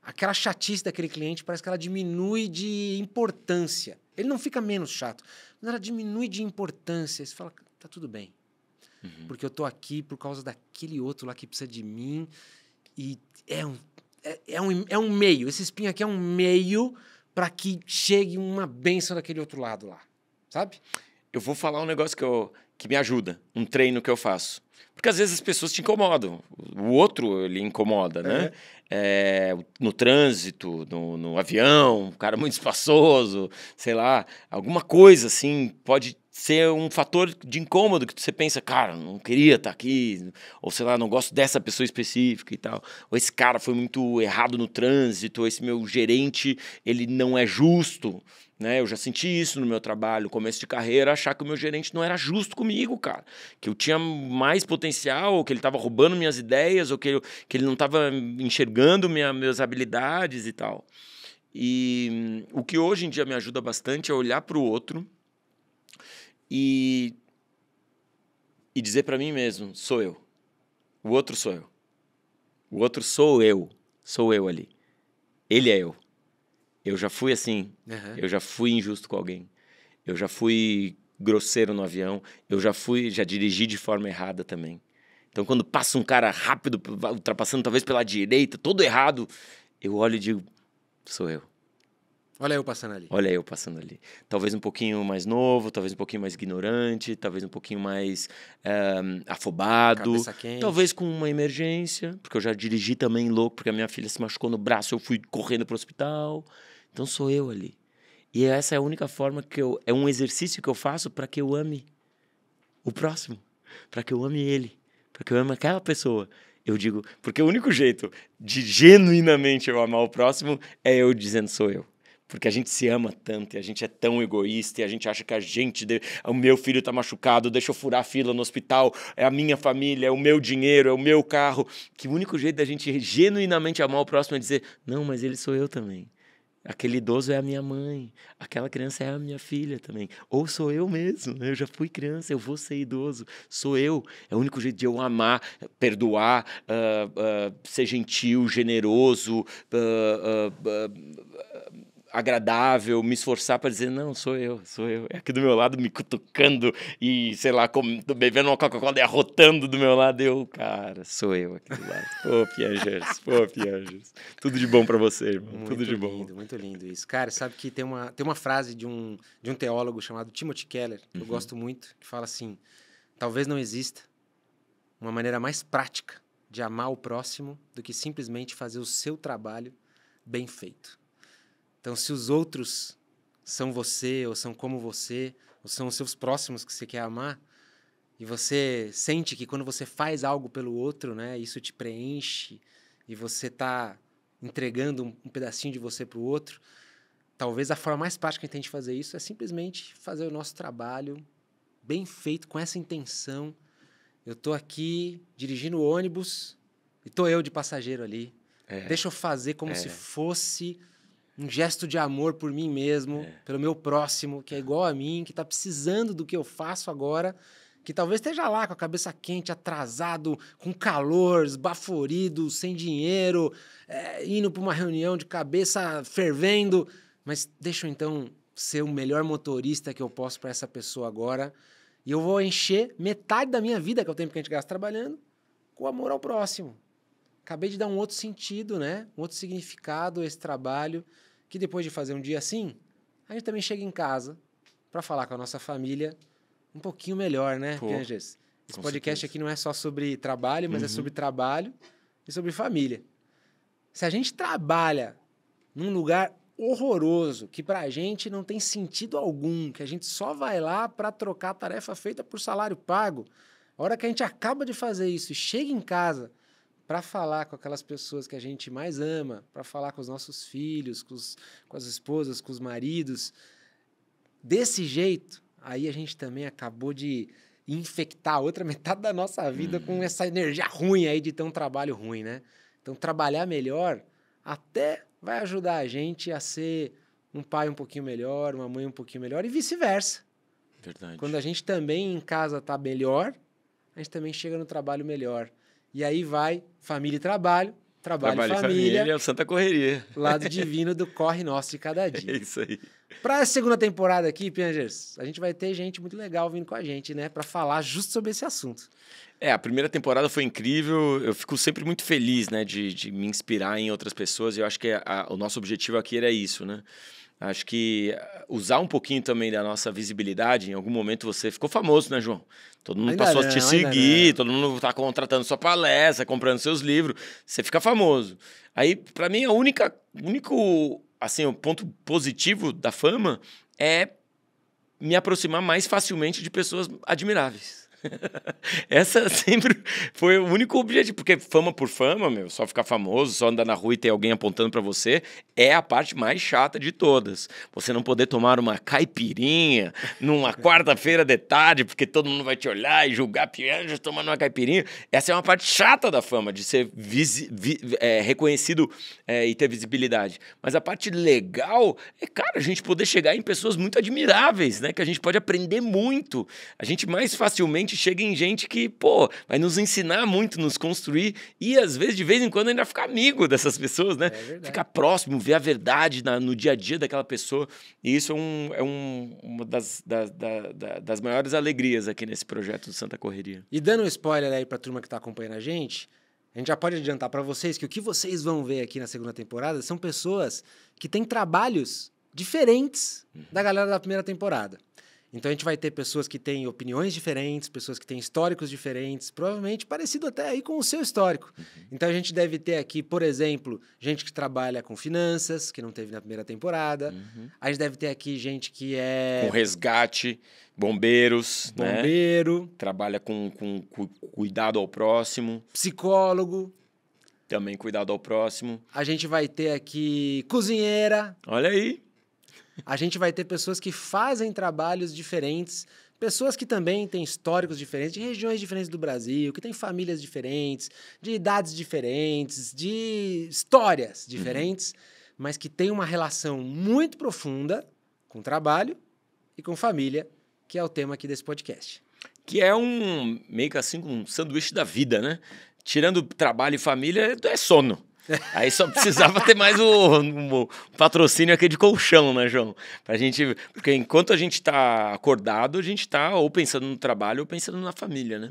aquela chatice daquele cliente parece que ela diminui de importância. Ele não fica menos chato, mas ela diminui de importância. Você fala, tá tudo bem. Uhum. Porque eu tô aqui por causa daquele outro lá que precisa de mim. E é um é, é, um, é um meio. Esse espinho aqui é um meio para que chegue uma benção daquele outro lado lá, sabe? Eu vou falar um negócio que, eu, que me ajuda, um treino que eu faço. Porque às vezes as pessoas te incomodam. O outro, ele incomoda, né? É. É, no trânsito, no, no, avião, um cara muito espaçoso, sei lá. Alguma coisa, assim, pode ser um fator de incômodo que você pensa, cara, não queria estar tá aqui, ou sei lá, não gosto dessa pessoa específica e tal, ou esse cara foi muito errado no trânsito, ou esse meu gerente, ele não é justo, né? Eu já senti isso no meu trabalho, começo de carreira, achar que o meu gerente não era justo comigo, cara. Que eu tinha mais potencial, ou que ele estava roubando minhas ideias, ou que, eu, que ele não estava enxergando minha, minhas habilidades e tal. E hum, o que hoje em dia me ajuda bastante é olhar para o outro e, e dizer para mim mesmo: sou eu. O outro sou eu. O outro sou eu. Sou eu ali. Ele é eu. Eu já fui assim. Uhum. Eu já fui injusto com alguém. Eu já fui grosseiro no avião. Eu já fui, já dirigi de forma errada também. Então, quando passa um cara rápido, ultrapassando talvez pela direita, todo errado, eu olho e digo: sou eu. Olha eu passando ali. Olha eu passando ali. Talvez um pouquinho mais novo, talvez um pouquinho mais ignorante, talvez um pouquinho mais eh, afobado. Talvez com uma emergência, porque eu já dirigi também louco, porque a minha filha se machucou no braço, eu fui correndo para o hospital. Então sou eu ali. E essa é a única forma que eu. É um exercício que eu faço para que eu ame o próximo, para que eu ame ele, para que eu ame aquela pessoa. Eu digo, porque o único jeito de genuinamente eu amar o próximo é eu dizendo sou eu. Porque a gente se ama tanto e a gente é tão egoísta e a gente acha que a gente. Deve... O meu filho está machucado, deixa eu furar a fila no hospital, é a minha família, é o meu dinheiro, é o meu carro. Que o único jeito da gente genuinamente amar o próximo é dizer: não, mas ele sou eu também. Aquele idoso é a minha mãe, aquela criança é a minha filha também. Ou sou eu mesmo, eu já fui criança, eu vou ser idoso, sou eu. É o único jeito de eu amar, perdoar, uh, uh, ser gentil, generoso. Uh, agradável, me esforçar para dizer, não, sou eu, sou eu. É aqui do meu lado me cutucando e, sei lá, com, bebendo uma Coca-Cola e arrotando do meu lado. Eu, cara, sou eu aqui do lado. Pô, Piangers, pô, Piangers. Tudo de bom para você, irmão. Muito Tudo de lindo, bom. Muito lindo isso. Cara, sabe que tem uma, tem uma frase de um, de um teólogo chamado Timothy Keller, que uhum. eu gosto muito, que fala assim, talvez não exista uma maneira mais prática de amar o próximo do que simplesmente fazer o seu trabalho bem feito. Então, se os outros são você, ou são como você, ou são os seus próximos que você quer amar, e você sente que quando você faz algo pelo outro, né, isso te preenche, e você está entregando um, pedacinho de você para o outro, talvez a forma mais prática que tem de fazer isso é simplesmente fazer o nosso trabalho bem feito, com essa intenção. Eu estou aqui dirigindo o ônibus e estou eu de passageiro ali. É. Deixa eu fazer como é. se fosse um gesto de amor por mim mesmo, é. pelo meu próximo, que é igual a mim, que está precisando do que eu faço agora, que talvez esteja lá com a cabeça quente, atrasado, com calor, esbaforido, sem dinheiro, é, indo para uma reunião de cabeça fervendo. Mas deixa eu então ser o melhor motorista que eu posso para essa pessoa agora. E eu vou encher metade da minha vida, que é o tempo que a gente gasta trabalhando, com amor ao próximo. Acabei de dar um outro sentido, né? Um outro significado a esse trabalho que depois de fazer um dia assim, a gente também chega em casa para falar com a nossa família um pouquinho melhor, né, Pô, Ganges? Esse podcast certeza. aqui não é só sobre trabalho, mas é uhum. é sobre trabalho e sobre família. Se a gente trabalha num lugar horroroso, que pra gente não tem sentido algum, que a gente só vai lá para trocar a tarefa feita por salário pago, a hora que a gente acaba de fazer isso e chega em casa para falar com aquelas pessoas que a gente mais ama, para falar com os nossos filhos, com, os, com as esposas, com os maridos, desse jeito, aí a gente também acabou de infectar a outra [LAUGHS] metade da nossa vida com uhum. essa energia ruim aí de ter um trabalho ruim, né? Então, trabalhar melhor até vai ajudar a gente a ser um pai um pouquinho melhor, uma mãe um pouquinho melhor e vice-versa. Verdade. Quando a gente também em casa tá melhor, a gente também chega no trabalho melhor. E aí vai família e trabalho, trabalho, trabalho e família. família é o Santa Correria. Lado [LAUGHS] divino do corre nosso de cada dia. É isso aí. Para a segunda temporada aqui, Piangers, a gente vai ter gente muito legal vindo com a gente, né? Para falar justo sobre esse assunto. É, a primeira temporada foi incrível. Eu fico sempre muito feliz, né, de, de me inspirar em outras pessoas. E eu acho que a, o nosso objetivo aqui era isso, né? Acho que ah, usar um pouquinho também da nossa visibilidade. Em algum momento você ficou famoso, né, João? Todo mundo ainda passou não, a te seguir, todo mundo tá contratando sua palestra, comprando seus livros. Você fica famoso. Aí, para mim, a única, único, assim, o ponto positivo da fama é me aproximar mais facilmente de pessoas admiráveis. [LAUGHS] Essa sempre foi o único objetivo, porque fama por fama, meu, só ficar famoso, só andar na rua e ter alguém apontando para você, é a parte mais chata de todas. Você não poder tomar uma caipirinha numa [LAUGHS] quarta-feira de tarde, porque todo mundo vai te olhar e julgar pianjo tomando uma caipirinha. Essa é uma parte chata da fama, de ser vi, é, reconhecido é, e ter visibilidade. Mas a parte legal é, cara, a gente poder chegar em pessoas muito admiráveis, né? Que a gente pode aprender muito. A gente mais facilmente chega em gente que, pô, vai nos ensinar muito, nos construir e às vezes, de vez em quando, ainda ficar amigo dessas pessoas, né? É ficar próximo, ver a verdade na, no dia a dia daquela pessoa. E isso é, um, é um, uma das, da, da, da, das maiores alegrias aqui nesse projeto do Santa Correria. E dando um spoiler aí pra turma que tá acompanhando a gente, a gente já pode adiantar para vocês que o que vocês vão ver aqui na segunda temporada são pessoas que têm trabalhos diferentes uhum. da galera da primeira temporada. Então a gente vai ter pessoas que têm opiniões diferentes, pessoas que têm históricos diferentes, provavelmente parecido até aí com o seu histórico. Uhum. Então a gente deve ter aqui, por exemplo, gente que trabalha com finanças, que não teve na primeira temporada. Uhum. A gente deve ter aqui gente que é. Com resgate, bombeiros. Né? Bombeiro. Né? Trabalha com, com, com cuidado ao próximo. Psicólogo. Também cuidado ao próximo. A gente vai ter aqui cozinheira. Olha aí. A gente vai ter pessoas que fazem trabalhos diferentes, pessoas que também têm históricos diferentes, de regiões diferentes do Brasil, que têm famílias diferentes, de idades diferentes, de histórias uhum. diferentes, uhum. mas que têm uma relação muito profunda com trabalho e com família, que é o tema aqui desse podcast. Que é um meio que assim um sanduíche da vida, né? Tirando trabalho e família, é sono. Aí só precisava ter mais o, um, um patrocínio aqui de colchão, né, João? Pra gente. Porque enquanto a gente está acordado, a gente está ou pensando no trabalho ou pensando na família, né?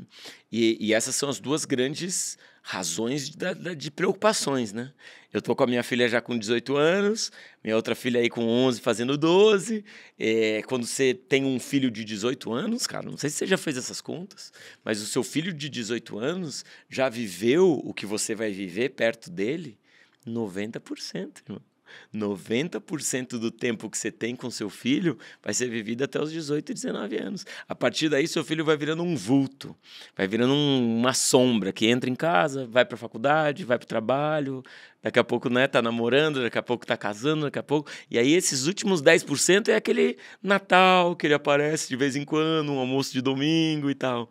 E, e essas são as duas grandes razões de, de preocupações, né? Eu tô com a minha filha já com 18 anos, minha outra filha aí com 11 fazendo 12. É, quando você tem um filho de 18 anos, cara, não sei se você já fez essas contas, mas o seu filho de 18 anos já viveu o que você vai viver perto dele 90%, irmão. 90% do tempo que você tem com seu filho vai ser vivido até os 18 e 19 anos. A partir daí, seu filho vai virando um vulto, vai virando um, uma sombra que entra em casa, vai para a faculdade, vai para o trabalho, daqui a pouco né, tá namorando, daqui a pouco tá casando, daqui a pouco. E aí esses últimos 10% é aquele Natal que ele aparece de vez em quando, um almoço de domingo e tal.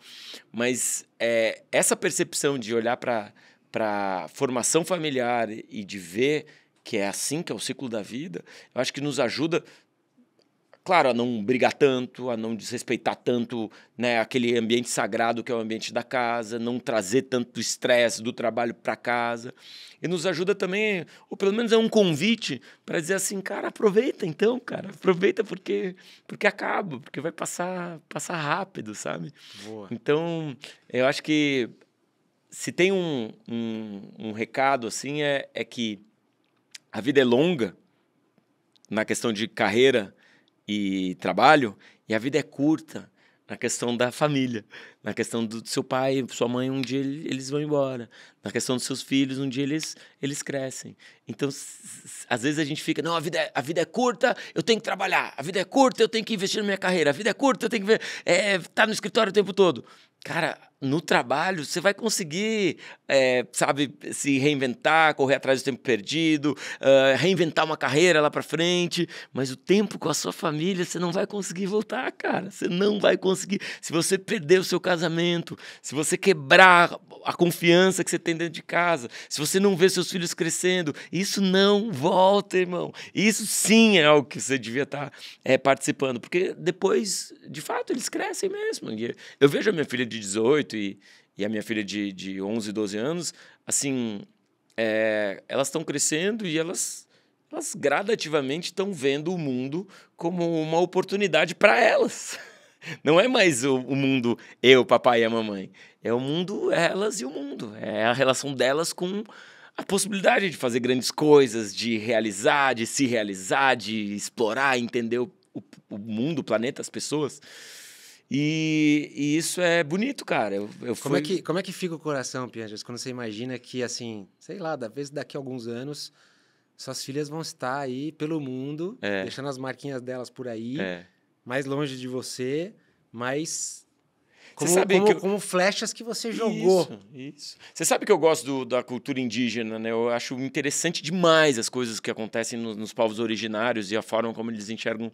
Mas é, essa percepção de olhar para para formação familiar e de ver que é assim que é o ciclo da vida, eu acho que nos ajuda claro, a não brigar tanto, a não desrespeitar tanto né, aquele ambiente sagrado que é o ambiente da casa, não trazer tanto estresse do trabalho para casa. E nos ajuda também, ou pelo menos é um convite para dizer assim, cara, aproveita então, cara, aproveita porque porque acaba, porque vai passar passar rápido, sabe? Boa. Então, eu acho que se tem um, um, um recado assim é, é que a vida é longa na questão de carreira e trabalho, e a vida é curta na questão da família, na questão do seu pai, sua mãe, um dia eles vão embora, na questão dos seus filhos, um dia eles, eles crescem. Então, às vezes a gente fica, não, a vida, é, a vida é curta, eu tenho que trabalhar, a vida é curta, eu tenho que investir na minha carreira, a vida é curta, eu tenho que estar é, tá no escritório o tempo todo. Cara, no trabalho, você vai conseguir, é, sabe, se reinventar, correr atrás do tempo perdido, uh, reinventar uma carreira lá para frente, mas o tempo com a sua família, você não vai conseguir voltar, cara. Você não vai conseguir. Se você perder o seu casamento, se você quebrar a confiança que você tem dentro de casa, se você não ver seus filhos crescendo, isso não volta, irmão. Isso sim é algo que você devia tá, estar eh, é, participando, porque depois, de fato, eles crescem mesmo. Eu vejo a minha filha de 18, 18 e, e a minha filha de, de 11, 12 anos, assim, é, elas estão crescendo e elas, elas gradativamente estão vendo o mundo como uma oportunidade para elas. [LAUGHS] Não é mais o, o, mundo eu, papai e a mamãe. É o mundo elas e o mundo. É a relação delas com a possibilidade de fazer grandes coisas, de realizar, de se realizar, de explorar, entender o, o, o mundo, o planeta, as pessoas. E, e, isso é bonito, cara. Eu, eu como, é fui... é que, como é que fica o coração, Pianjas, quando você imagina que, assim, sei lá, vez daqui a alguns anos, suas filhas vão estar aí pelo mundo, é. deixando as marquinhas delas por aí, é. mais longe de você, mas. Como, como, eu... como, flechas que você jogou. Isso, isso. Você sabe que eu gosto do, da cultura indígena, né? Eu acho interessante demais as coisas que acontecem no, nos povos originários e a forma como eles enxergam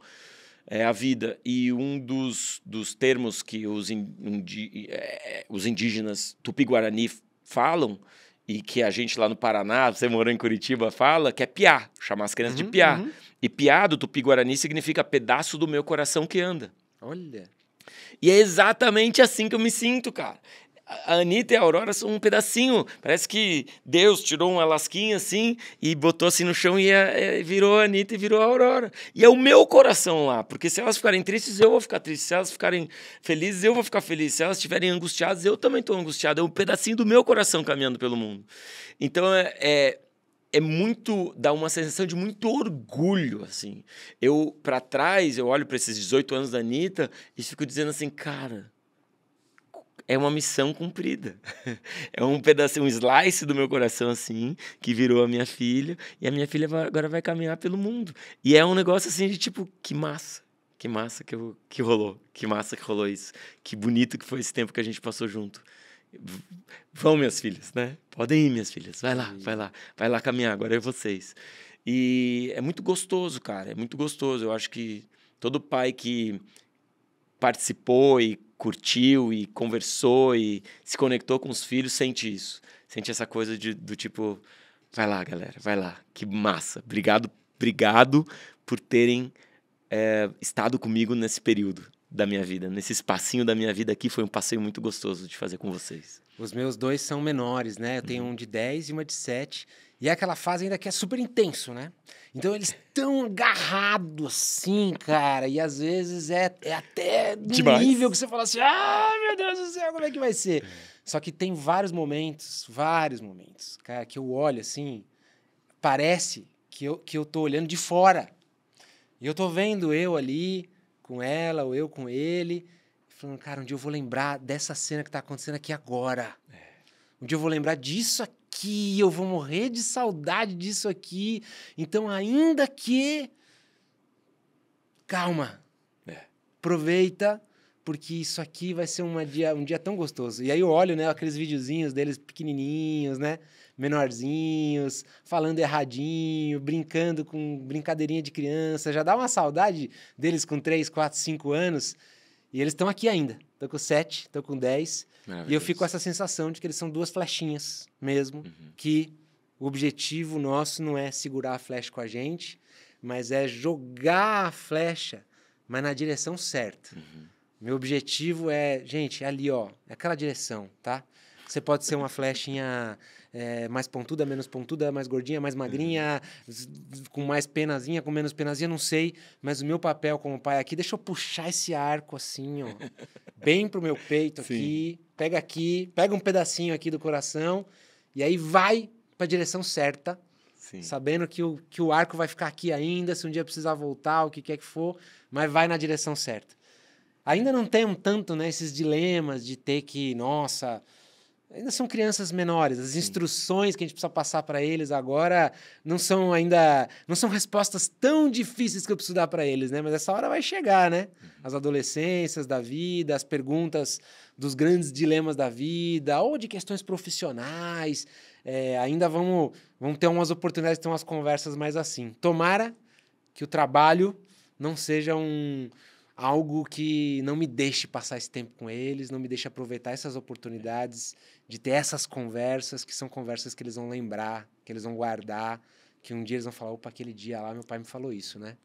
é, a vida. E um dos, dos termos que os, indi, é, os indígenas tupi-guarani falam e que a gente lá no Paraná, você morou em Curitiba, fala, que é piá, chamar as crianças uhum, de piá. Uhum. E piá do tupi-guarani significa pedaço do meu coração que anda. Olha. E é exatamente assim que eu me sinto, cara a Anitta e a Aurora são um pedacinho. Parece que Deus tirou uma lasquinha assim e botou assim no chão e a, é, a, é, virou a Anitta e virou a Aurora. E é o meu coração lá, porque se elas ficarem tristes, eu vou ficar triste. Se elas ficarem felizes, eu vou ficar feliz. Se elas estiverem angustiadas, eu também estou angustiado. É um pedacinho do meu coração caminhando pelo mundo. Então é, é é muito dá uma sensação de muito orgulho assim eu para trás eu olho para esses 18 anos da Anitta e fico dizendo assim cara é uma missão cumprida. [LAUGHS] É um pedaço, um slice do meu coração assim, que virou a minha filha, e a minha filha agora vai caminhar pelo mundo. E é um negócio assim de tipo, que massa. Que massa que, que rolou, que massa que rolou isso, que bonito que foi esse tempo que a gente passou junto. Vão, minhas filhas, né? Podem ir, minhas filhas, vai lá, vai lá, vai lá caminhar, agora é vocês. E é muito gostoso, cara, é muito gostoso. Eu acho que todo pai que participou e curtiu e conversou e se conectou com os filhos sente isso. Sente essa coisa de, do tipo, vai lá, galera, vai lá, que massa. Obrigado, obrigado por terem é, estado comigo nesse período da minha vida, nesse espacinho da minha vida aqui. Foi um passeio muito gostoso de fazer com vocês. Os meus dois são menores, né? Eu tenho uhum. um de 10 e uma de 7. E é aquela fase ainda que é super intenso, né? Então eles estão [LAUGHS] agarrados assim, cara. E às vezes é, é até um Demais. nível que você fala assim: ah, meu Deus do céu, como é que vai ser? É. Só que tem vários momentos, vários momentos, cara, que eu olho assim, parece que eu, que eu tô olhando de fora. E eu tô vendo eu ali com ela, ou eu com ele. Falando, cara, um dia eu vou lembrar dessa cena que tá acontecendo aqui agora. É. Um dia eu vou lembrar disso aqui, eu vou morrer de saudade disso aqui. Então, ainda que. Calma. É. Aproveita porque isso aqui vai ser uma dia, um dia tão gostoso. E aí eu olho, né, aqueles videozinhos deles pequenininhos, né, menorzinhos, falando erradinho, brincando com brincadeirinha de criança, já dá uma saudade deles com 3, 4, 5 anos e eles estão aqui ainda. Estão com 7, estão com 10. E eu fico com essa sensação de que eles são duas flechinhas mesmo, uhum. que o objetivo nosso não é segurar a flecha com a gente, mas é jogar a flecha, mas na direção certa. Uhum. Meu objetivo é, gente, é ali, ó, é aquela direção, tá? Você pode ser uma flechinha é, mais pontuda, menos pontuda, mais gordinha, mais magrinha, uhum. com mais penazinha, com menos penazinha, não sei. Mas o meu papel como pai aqui, deixa eu puxar esse arco assim, ó, [LAUGHS] bem pro meu peito Sim. aqui, pega aqui, pega um pedacinho aqui do coração e aí vai para a direção certa. Sim. sabendo que o, que o arco vai ficar aqui ainda, se um dia precisar voltar, o que quer que for, mas vai na direção certa. Ainda não tenho tanto né, esses dilemas de ter que, nossa, ainda são crianças menores. As Sim. instruções que a gente precisa passar para eles agora não são ainda, não são respostas tão difíceis que eu preciso dar para eles, né? Mas essa hora vai chegar, né? Uhum. As adolescências da vida, as perguntas dos grandes dilemas da vida ou de questões profissionais. É, ainda vamos, vamos ter umas oportunidades de ter umas conversas mais assim. Tomara que o trabalho não seja um, algo que não me deixe passar esse tempo com eles, não me deixe aproveitar essas oportunidades de ter essas conversas, que são conversas que eles vão lembrar, que eles vão guardar, que um dia eles vão falar, opa, aquele dia lá meu pai me falou isso, né?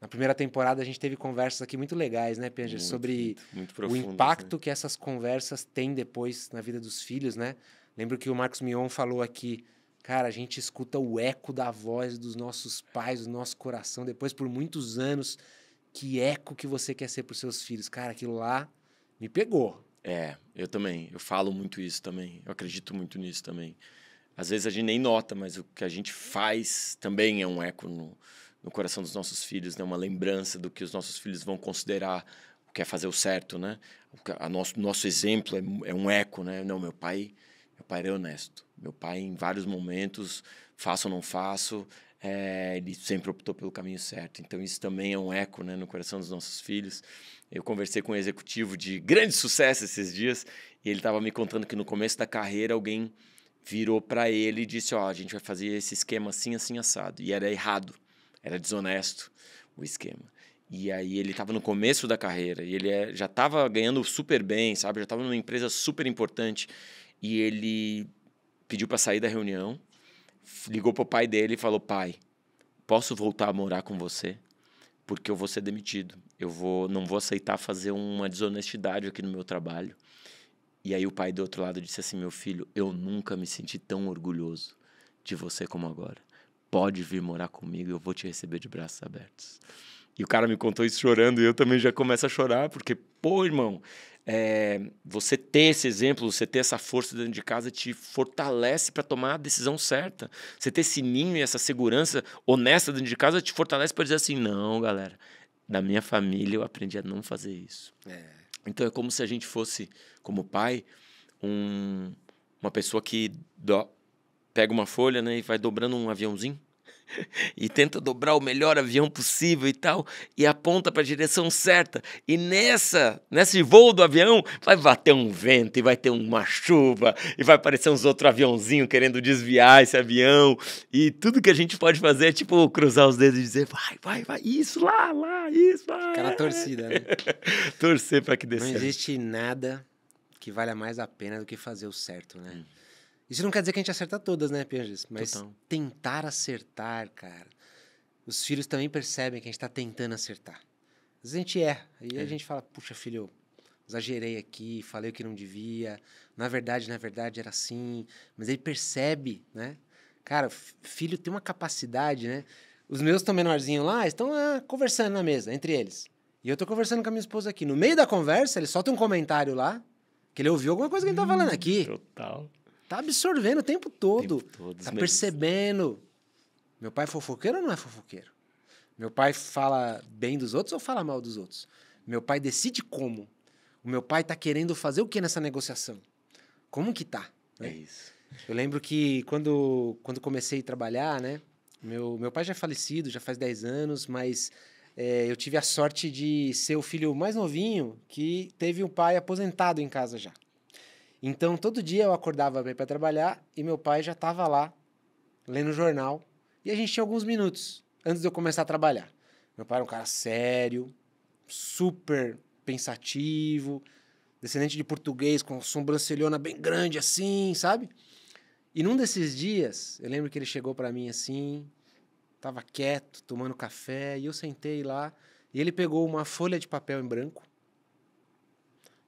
Na primeira temporada a gente teve conversas aqui muito legais, né, Pianger, sobre muito, muito o impacto né? que essas conversas têm depois na vida dos filhos, né? Lembro que o Marcos Mion falou aqui, cara, a gente escuta o eco da voz dos nossos pais, do nosso coração depois por muitos anos que eco que você quer ser para os seus filhos. Cara, aquilo lá me pegou. É, eu também. Eu falo muito isso também. Eu acredito muito nisso também. Às vezes a gente nem nota, mas o que a gente faz também é um eco no, no coração dos nossos filhos, né? Uma lembrança do que os nossos filhos vão considerar o que é fazer o certo, né? O nosso, nosso exemplo é, é um eco, né? Não, meu pai, meu pai era honesto. Meu pai, em vários momentos, faço ou não faço, é, ele sempre optou pelo caminho certo. Então, isso também é um eco né, no coração dos nossos filhos. Eu conversei com um executivo de grande sucesso esses dias e ele estava me contando que no começo da carreira alguém virou para ele e disse: Ó, oh, a gente vai fazer esse esquema assim, assim, assado. E era errado, era desonesto o esquema. E aí ele estava no começo da carreira e ele é, já estava ganhando super bem, sabe? Já estava numa empresa super importante e ele pediu para sair da reunião ligou pro pai dele e falou: "Pai, posso voltar a morar com você? Porque eu vou ser demitido. Eu vou não vou aceitar fazer uma desonestidade aqui no meu trabalho." E aí o pai do outro lado disse assim: "Meu filho, eu nunca me senti tão orgulhoso de você como agora. Pode vir morar comigo, eu vou te receber de braços abertos." E o cara me contou isso chorando e eu também já começo a chorar, porque, pô, irmão, é, você ter esse exemplo, você ter essa força dentro de casa te fortalece para tomar a decisão certa. Você ter esse ninho e essa segurança honesta dentro de casa te fortalece para dizer assim: não, galera, na minha família eu aprendi a não fazer isso. É. Então é como se a gente fosse, como pai, um, uma pessoa que do, pega uma folha né, e vai dobrando um aviãozinho. [LAUGHS] e tenta dobrar o melhor avião possível e tal, e aponta para a direção certa. E nessa, nesse voo do avião, vai bater um vento e vai ter uma chuva e vai aparecer uns outros aviãozinhos querendo desviar esse avião. E tudo que a gente pode fazer é tipo cruzar os dedos e dizer: vai, vai, vai, isso lá, lá, isso lá. Aquela torcida, né? [LAUGHS] Torcer para que dê Não certo. existe nada que valha mais a pena do que fazer o certo, né? Hum. Isso não quer dizer que a gente acerta todas, né, Pianges? Mas Total. tentar acertar, cara. Os filhos também percebem que a gente está tentando acertar. Às vezes a gente erra. E é. a gente fala, puxa, filho, exagerei aqui, falei o que não devia. Na verdade, na verdade, era assim. Mas ele percebe, né? Cara, filho tem uma capacidade, né? Os meus estão menorzinhos lá, estão lá ah, conversando na mesa, entre eles. E eu estou conversando com a minha esposa aqui. No meio da conversa, ele solta um comentário lá, que ele ouviu alguma coisa que a gente tá hum, falando aqui. Total. Tá absorvendo o tempo todo. O tempo todo tá mesmo. percebendo. Meu pai é fofoqueiro ou não é fofoqueiro? Meu pai fala bem dos outros ou fala mal dos outros? Meu pai decide como. O meu pai tá querendo fazer o que nessa negociação? Como que tá? É né? É isso. Eu lembro que quando, quando comecei a trabalhar, né? Meu, meu pai já é falecido, já faz 10 anos, mas é, eu tive a sorte de ser o filho mais novinho que teve um pai aposentado em casa já. Então, todo dia eu acordava bem para trabalhar e meu pai já estava lá, lendo jornal. E a gente tinha alguns minutos antes de eu começar a trabalhar. Meu pai era um cara sério, super pensativo, descendente de português, com sobrancelhona bem grande assim, sabe? E num desses dias, eu lembro que ele chegou para mim assim, tava quieto, tomando café, e eu sentei lá, e ele pegou uma folha de papel em branco,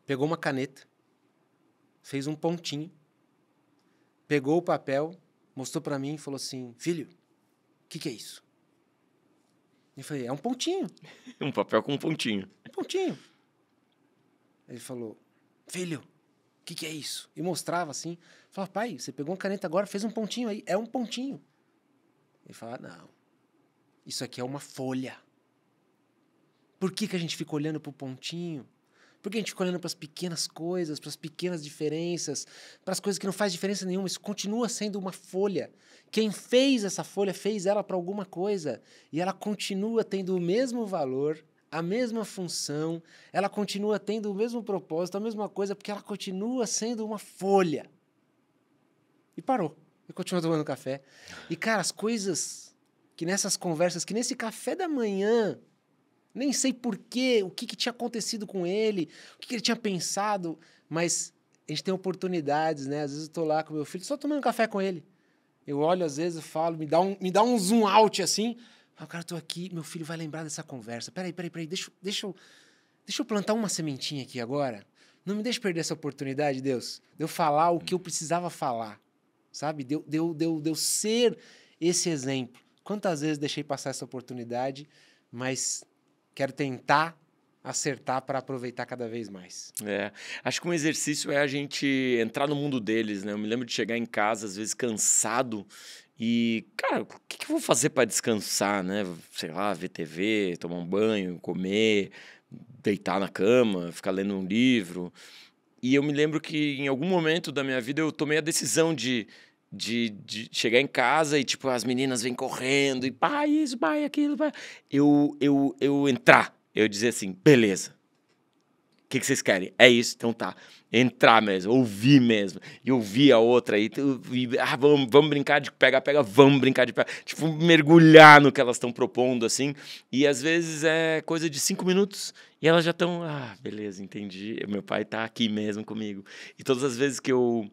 pegou uma caneta fez um pontinho, pegou o papel, mostrou para mim e falou assim: Filho, o que, que é isso? Eu falei: É um pontinho. [LAUGHS] um papel com um pontinho. Um pontinho. Ele falou: Filho, o que, que é isso? E mostrava assim. Falava: Pai, você pegou uma caneta agora, fez um pontinho aí. É um pontinho. Ele falava: ah, Não, isso aqui é uma folha. Por que, que a gente fica olhando pro pontinho? Porque a gente fica olhando para as pequenas coisas, para as pequenas diferenças, para as coisas que não faz diferença nenhuma. Isso continua sendo uma folha. Quem fez essa folha fez ela para alguma coisa e ela continua tendo o mesmo valor, a mesma função, ela continua tendo o mesmo propósito, a mesma coisa, porque ela continua sendo uma folha. E parou. E continua tomando café. E cara, as coisas que nessas conversas, que nesse café da manhã nem sei porquê, o que, que tinha acontecido com ele, o que, que ele tinha pensado, mas a gente tem oportunidades, né? Às vezes eu tô lá com meu filho, só tomando café com ele. Eu olho, às vezes, eu falo, me dá um, me dá um zoom out assim. Ah, cara, eu tô aqui, meu filho vai lembrar dessa conversa. Peraí, peraí, peraí, deixa, deixa, eu, deixa eu plantar uma sementinha aqui agora. Não me deixe perder essa oportunidade, Deus. De eu falar o que eu precisava falar, sabe? Deu, deu, deu, deu ser esse exemplo. Quantas vezes deixei passar essa oportunidade, mas quero tentar acertar para aproveitar cada vez mais. É, acho que um exercício é a gente entrar no mundo deles, né? Eu me lembro de chegar em casa às vezes cansado e, cara, o que, que eu vou fazer para descansar, né? Sei lá, ver TV, tomar um banho, comer, deitar na cama, ficar lendo um livro. E eu me lembro que em algum momento da minha vida eu tomei a decisão de de, de, chegar em casa e, tipo, as meninas vêm correndo e pai, isso, pai, aquilo, pai. Eu, eu, eu entrar, eu dizer assim, beleza. O que, que vocês querem? É isso, então tá. Entrar mesmo, ouvir mesmo. E ouvir a outra. E, e ah, vamos, vamos brincar de pega-pega, vamos brincar de pega. Tipo, mergulhar no que elas estão propondo, assim. E às vezes é coisa de cinco minutos e elas já estão. Ah, beleza, entendi. Meu pai tá aqui mesmo comigo. E todas as vezes que eu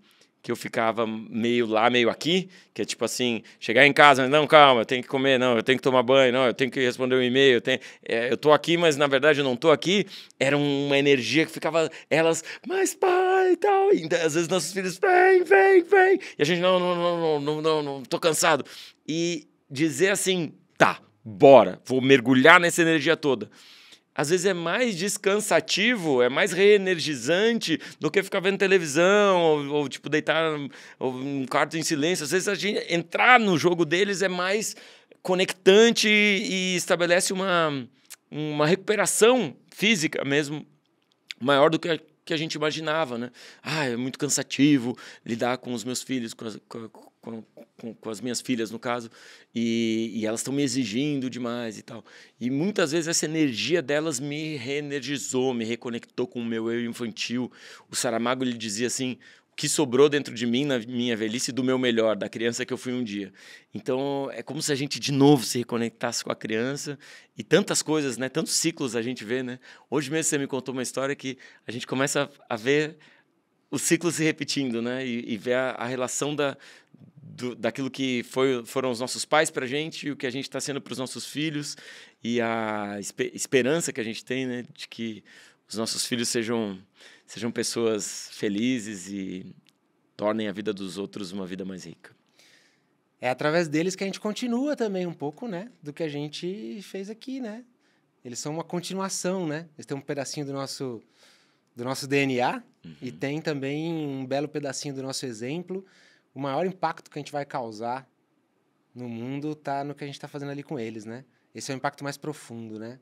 que eu ficava meio lá, meio aqui, que é tipo assim, chegar em casa, mas não, calma, eu tenho que comer, não, eu tenho que tomar banho, não, eu tenho que responder um e-mail, eu, tenho, é, eu tô aqui, mas na verdade eu não tô aqui, era uma energia que ficava, elas, mas pai, e tal, e às vezes nossos filhos, vem, vem, vem, e a gente, não, não, não, não, não, não, não tô cansado, e dizer assim, tá, bora, vou mergulhar nessa energia toda, às vezes é mais descansativo, é mais reenergizante do que ficar vendo televisão ou, ou tipo deitar um quarto em silêncio. Às vezes a gente entrar no jogo deles é mais conectante e estabelece uma, uma recuperação física mesmo maior do que a, que a gente imaginava, né? Ah, é muito cansativo lidar com os meus filhos, com, as, com, com, com, com, as minhas filhas, no caso, e, e elas estão me exigindo demais e tal. E muitas vezes essa energia delas me reenergizou, me reconectou com o meu eu infantil. O Saramago ele dizia assim: o que sobrou dentro de mim na minha velhice do meu melhor, da criança que eu fui um dia. Então é como se a gente de novo se reconectasse com a criança e tantas coisas, né? Tantos ciclos a gente vê, né? Hoje mesmo você me contou uma história que a gente começa a ver o ciclo se repetindo, né? E, e ver a, a, relação da, do, daquilo que foi, foram os nossos pais para a gente e o que a gente está sendo para os nossos filhos e a esper, esperança que a gente tem, né? De que os nossos filhos sejam, sejam pessoas felizes e tornem a vida dos outros uma vida mais rica. É através deles que a gente continua também um pouco, né? Do que a gente fez aqui, né? Eles são uma continuação, né? Eles têm um pedacinho do nosso, do nosso DNA Uhum. E tem também um belo pedacinho do nosso exemplo. O maior impacto que a gente vai causar no mundo está no que a gente está fazendo ali com eles, né? Esse é o impacto mais profundo, né?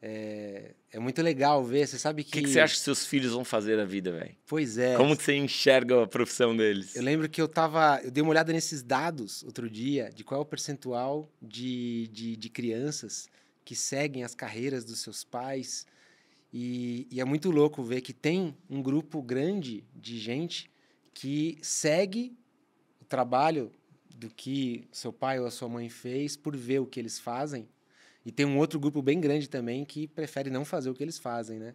É, é muito legal ver, você sabe que... O que, que, você acha que seus filhos vão fazer na vida, velho? Pois é. Como você enxerga a profissão deles? Eu lembro que eu tava... Eu dei uma olhada nesses dados outro dia, de qual é o percentual de, de, de crianças que seguem as carreiras dos seus pais e, e é muito louco ver que tem um grupo grande de gente que segue o trabalho do que seu pai ou a sua mãe fez por ver o que eles fazem. E tem um outro grupo bem grande também que prefere não fazer o que eles fazem, né?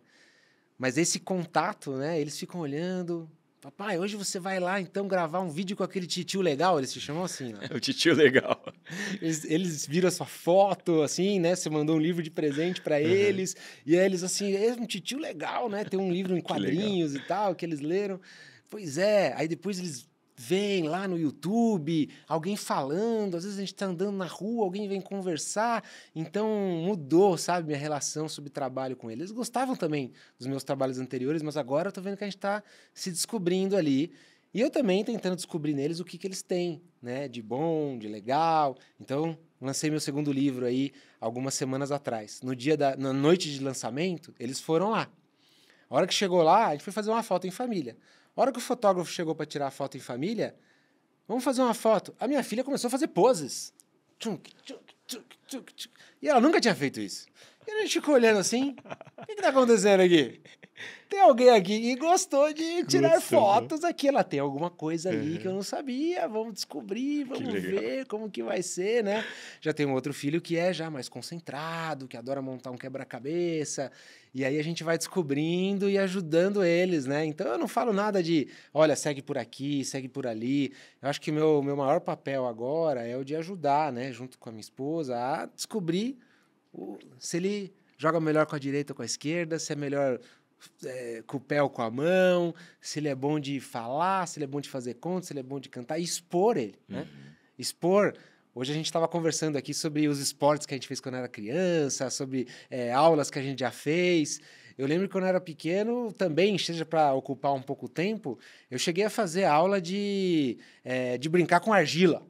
Mas esse contato, né? Eles ficam olhando, Papai, hoje você vai lá então gravar um vídeo com aquele titio legal, eles se chamam assim, né? É o titio legal. [LAUGHS] Eles, eles viram a sua foto, assim, né? Você mandou um livro de presente para uhum. eles. Uhum. E aí eles, assim, é um titio legal, né? Tem um livro em [LAUGHS] quadrinhos e tal, que eles leram. Pois é, aí depois eles vem lá no YouTube, alguém falando, às vezes a gente está andando na rua, alguém vem conversar. Então mudou, sabe, minha relação sobre trabalho com ele. Eles gostavam também dos meus trabalhos anteriores, mas agora eu estou vendo que a gente está se descobrindo ali. E eu também tentando descobrir neles o que, que eles têm, né? De bom, de legal. Então, lancei meu segundo livro aí algumas semanas atrás. No dia da, na noite de lançamento, eles foram lá. A hora que chegou lá, a gente foi fazer uma foto em família. A hora que o fotógrafo chegou para tirar a foto em família, vamos fazer uma foto. A minha filha começou a fazer poses. Tchunk, tchunk, tchunk, tchunk, tchunk. E ela nunca tinha feito isso. E a gente ficou olhando assim, o que, está acontecendo aqui? tem alguém aqui que gostou de tirar fotos aqui. Ela tem alguma coisa aí uhum. que eu não sabia. Vamos descobrir, vamos ver como que vai ser, né? Já tem um outro filho que é já mais concentrado, que adora montar um quebra-cabeça. E aí a gente vai descobrindo e ajudando eles, né? Então eu não falo nada de, olha, segue por aqui, segue por ali. Eu acho que o meu, meu maior papel agora é o de ajudar, né, junto com a minha esposa, a descobrir o, se ele joga melhor com a direita ou com a esquerda, se é melhor é, ou com a mão, se ele é bom de falar, se ele é bom de fazer conta, se ele é bom de cantar, e expor ele, né? uhum. né? Expor. Hoje a gente estava conversando aqui sobre os esportes que a gente fez quando era criança, sobre é, aulas que a gente já fez. Eu lembro que quando eu era pequeno, também, seja para ocupar um pouco o tempo, eu cheguei a fazer aula de, é, de brincar com argila.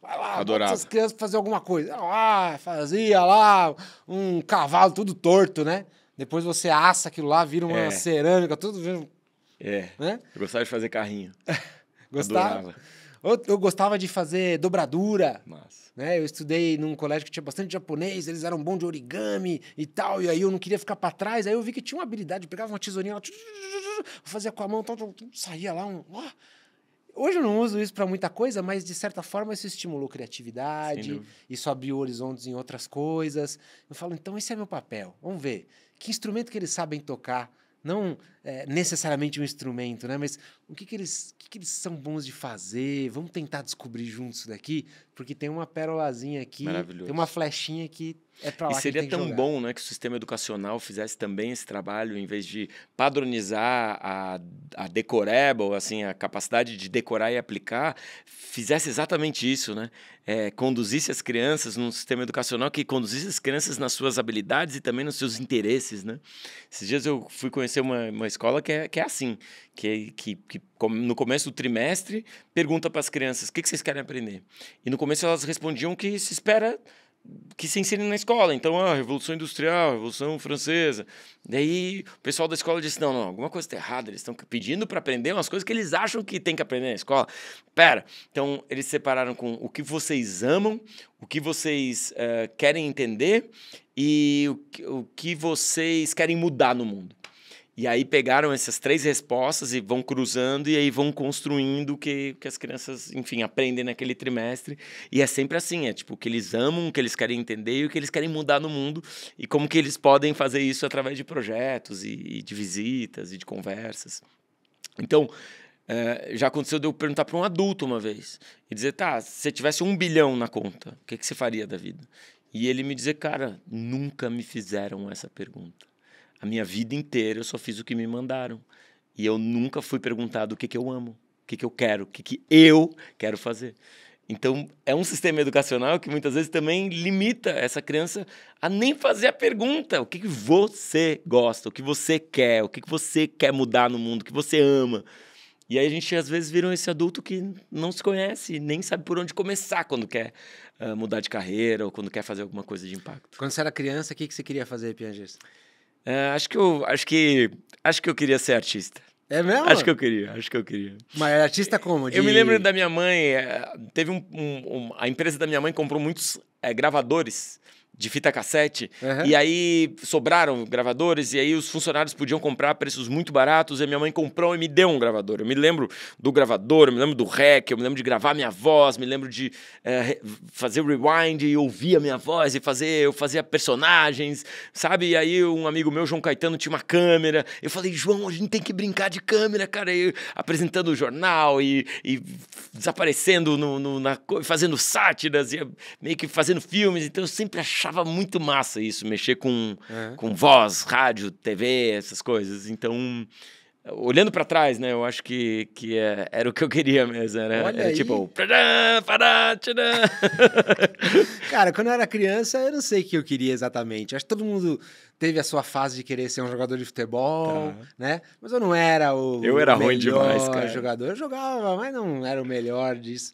Vai lá, Adorava. essas crianças fazer alguma coisa. Ah, fazia lá um cavalo tudo torto, né? Depois você assa aquilo lá, vira uma é. cerâmica, tudo. É. Né? Eu gostava de fazer carrinho. [LAUGHS] gostava? Eu, eu, gostava de fazer dobradura. Massa. Né? Eu estudei num colégio que tinha bastante japonês, eles eram bons de origami e tal, e aí eu não queria ficar para trás. Aí eu vi que tinha uma habilidade, pegava uma tesourinha, ela fazia com a mão, tal, tal, saía lá um. Hoje eu não uso isso para muita coisa, mas de certa forma isso estimulou criatividade, isso abriu horizontes em outras coisas. Eu falo, então esse é meu papel. Vamos ver que instrumento que eles sabem tocar, não é, necessariamente um instrumento, né? Mas o que, que eles, que, que, eles são bons de fazer? Vamos tentar descobrir juntos isso daqui, porque tem uma perolazinha aqui, tem uma flechinha que é para lá. E seria tão jogar. bom, né, que o sistema educacional fizesse também esse trabalho, em vez de padronizar a, a ou assim, a capacidade de decorar e aplicar, fizesse exatamente isso, né? É, conduzisse as crianças num sistema educacional que conduzisse as crianças nas suas habilidades e também nos seus interesses, né? Esses dias eu fui conhecer uma, uma escola que é, que é assim, que, que, que no começo do trimestre pergunta para as crianças o que, que vocês querem aprender. E no começo elas respondiam que se espera que se ensine na escola. Então, a ah, Revolução Industrial, Revolução Francesa. Daí, o pessoal da escola disse, não, não, alguma coisa está errada. Eles estão pedindo para aprender umas coisas que eles acham que tem que aprender na escola. Pera, então, eles separaram com o que vocês amam, o que vocês uh, querem entender e o, o que vocês querem mudar no mundo. E aí pegaram essas três respostas e vão cruzando e aí vão construindo o que, que as crianças, enfim, aprendem naquele trimestre. E é sempre assim, é tipo o que eles amam, o que eles querem entender e o que eles querem mudar no mundo e como que eles podem fazer isso através de projetos e, e de visitas e de conversas. Então, é, já aconteceu de eu perguntar para um adulto uma vez e dizer, tá, se você tivesse um bilhão na conta, o que, que você faria da vida? E ele me dizer, cara, nunca me fizeram essa pergunta. A minha vida inteira eu só fiz o que me mandaram. E eu nunca fui perguntado o que, que eu amo, o que, que eu quero, o que, que eu quero fazer. Então, é um sistema educacional que muitas vezes também limita essa criança a nem fazer a pergunta: o que, que você gosta, o que você quer, o que, que você quer mudar no mundo, o que você ama. E aí a gente às vezes vira esse adulto que não se conhece, nem sabe por onde começar quando quer uh, mudar de carreira ou quando quer fazer alguma coisa de impacto. Quando você era criança, o que, que você queria fazer, Piangista? É, acho que eu acho que acho que eu queria ser artista. É mesmo? Acho que eu queria, acho que eu queria. Mas artista como? De... Eu me lembro da minha mãe, é, teve um, um, um, a empresa da minha mãe comprou muitos é, gravadores de fita cassete. Uhum. E aí sobraram gravadores, e aí os funcionários podiam comprar a preços muito baratos. E minha mãe comprou e me deu um gravador. Eu me lembro do gravador, eu me lembro do rec, eu me lembro de gravar minha voz, me lembro de é, fazer rewind e ouvir a minha voz e fazer. Eu fazia personagens, sabe? E aí um amigo meu, João Caetano, tinha uma câmera. Eu falei, João, a gente tem que brincar de câmera, cara. E apresentando o jornal e, e desaparecendo no, no, na, fazendo sátiras, e meio que fazendo filmes. Então eu sempre achava achava muito massa isso, mexer com, é. com voz, rádio, TV, essas coisas. Então, olhando para trás, né, eu acho que, que é, era o que eu queria mesmo. Era, Olha era tipo. [LAUGHS] Cara, quando eu era criança, eu não sei o que eu queria exatamente. Acho que todo mundo teve a sua fase de querer ser um jogador de futebol, tá. né? Mas eu não era o. Eu era ruim demais, cara. jogador. Eu jogava, mas não era o melhor disso.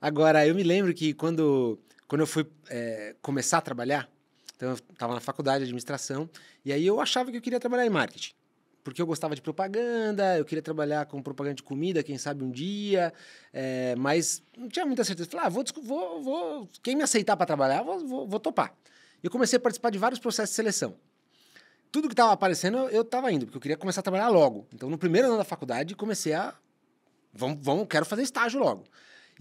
Agora, eu me lembro que quando quando eu fui é, começar a trabalhar, então eu estava na faculdade de administração, e aí eu achava que eu queria trabalhar em marketing. Porque eu gostava de propaganda, eu queria trabalhar com propaganda de comida, quem sabe um dia, é, mas não tinha muita certeza. Falei, ah, vou, vou, vou, quem me aceitar para trabalhar, vou, vou, vou topar. E eu comecei a participar de vários processos de seleção tudo que estava aparecendo, eu estava indo, porque eu queria começar a trabalhar logo. Então, no primeiro ano da faculdade, comecei a. Vamos, vamos, quero fazer estágio logo.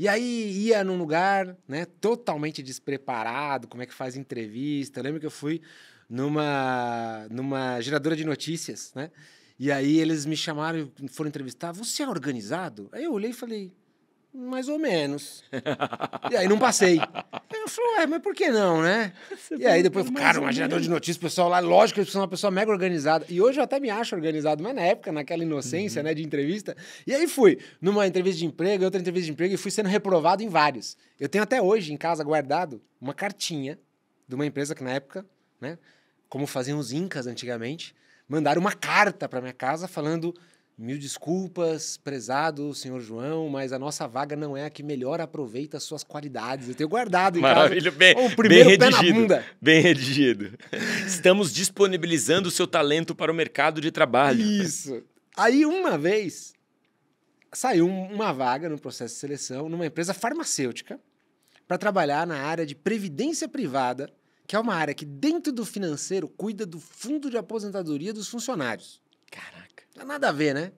E aí ia num lugar, né, totalmente despreparado, como é que faz entrevista. Eu lembro que eu fui numa numa geradora de notícias, né? E aí eles me chamaram, foram entrevistar, você é organizado? Aí eu olhei e falei, mais ou menos. e aí não passei. Eu falei, ué, mas por que não, né? Você e aí depois, cara, um gerador de notícias, o pessoal lá, lógico que eu sou uma pessoa mega organizada. E hoje eu até me acho organizado, mas na época, naquela inocência, uhum. né, de entrevista. E aí fui numa entrevista de emprego, outra entrevista de emprego, e fui sendo reprovado em vários. Eu tenho até hoje em casa guardado uma cartinha de uma empresa que na época, né, como faziam os incas antigamente, mandaram uma carta para minha casa falando Mil desculpas, prezado senhor João, mas a nossa vaga não é a que melhor aproveita as suas qualidades. Eu tenho guardado em Maravilha, casa. bem, o primeiro bem redigido. Bem redigido. Estamos disponibilizando o seu talento para o mercado de trabalho. Isso. Aí uma vez saiu uma vaga no processo de seleção numa empresa farmacêutica para trabalhar na área de previdência privada, que é uma área que dentro do financeiro cuida do fundo de aposentadoria dos funcionários. Caralho. Não é nada a ver, né?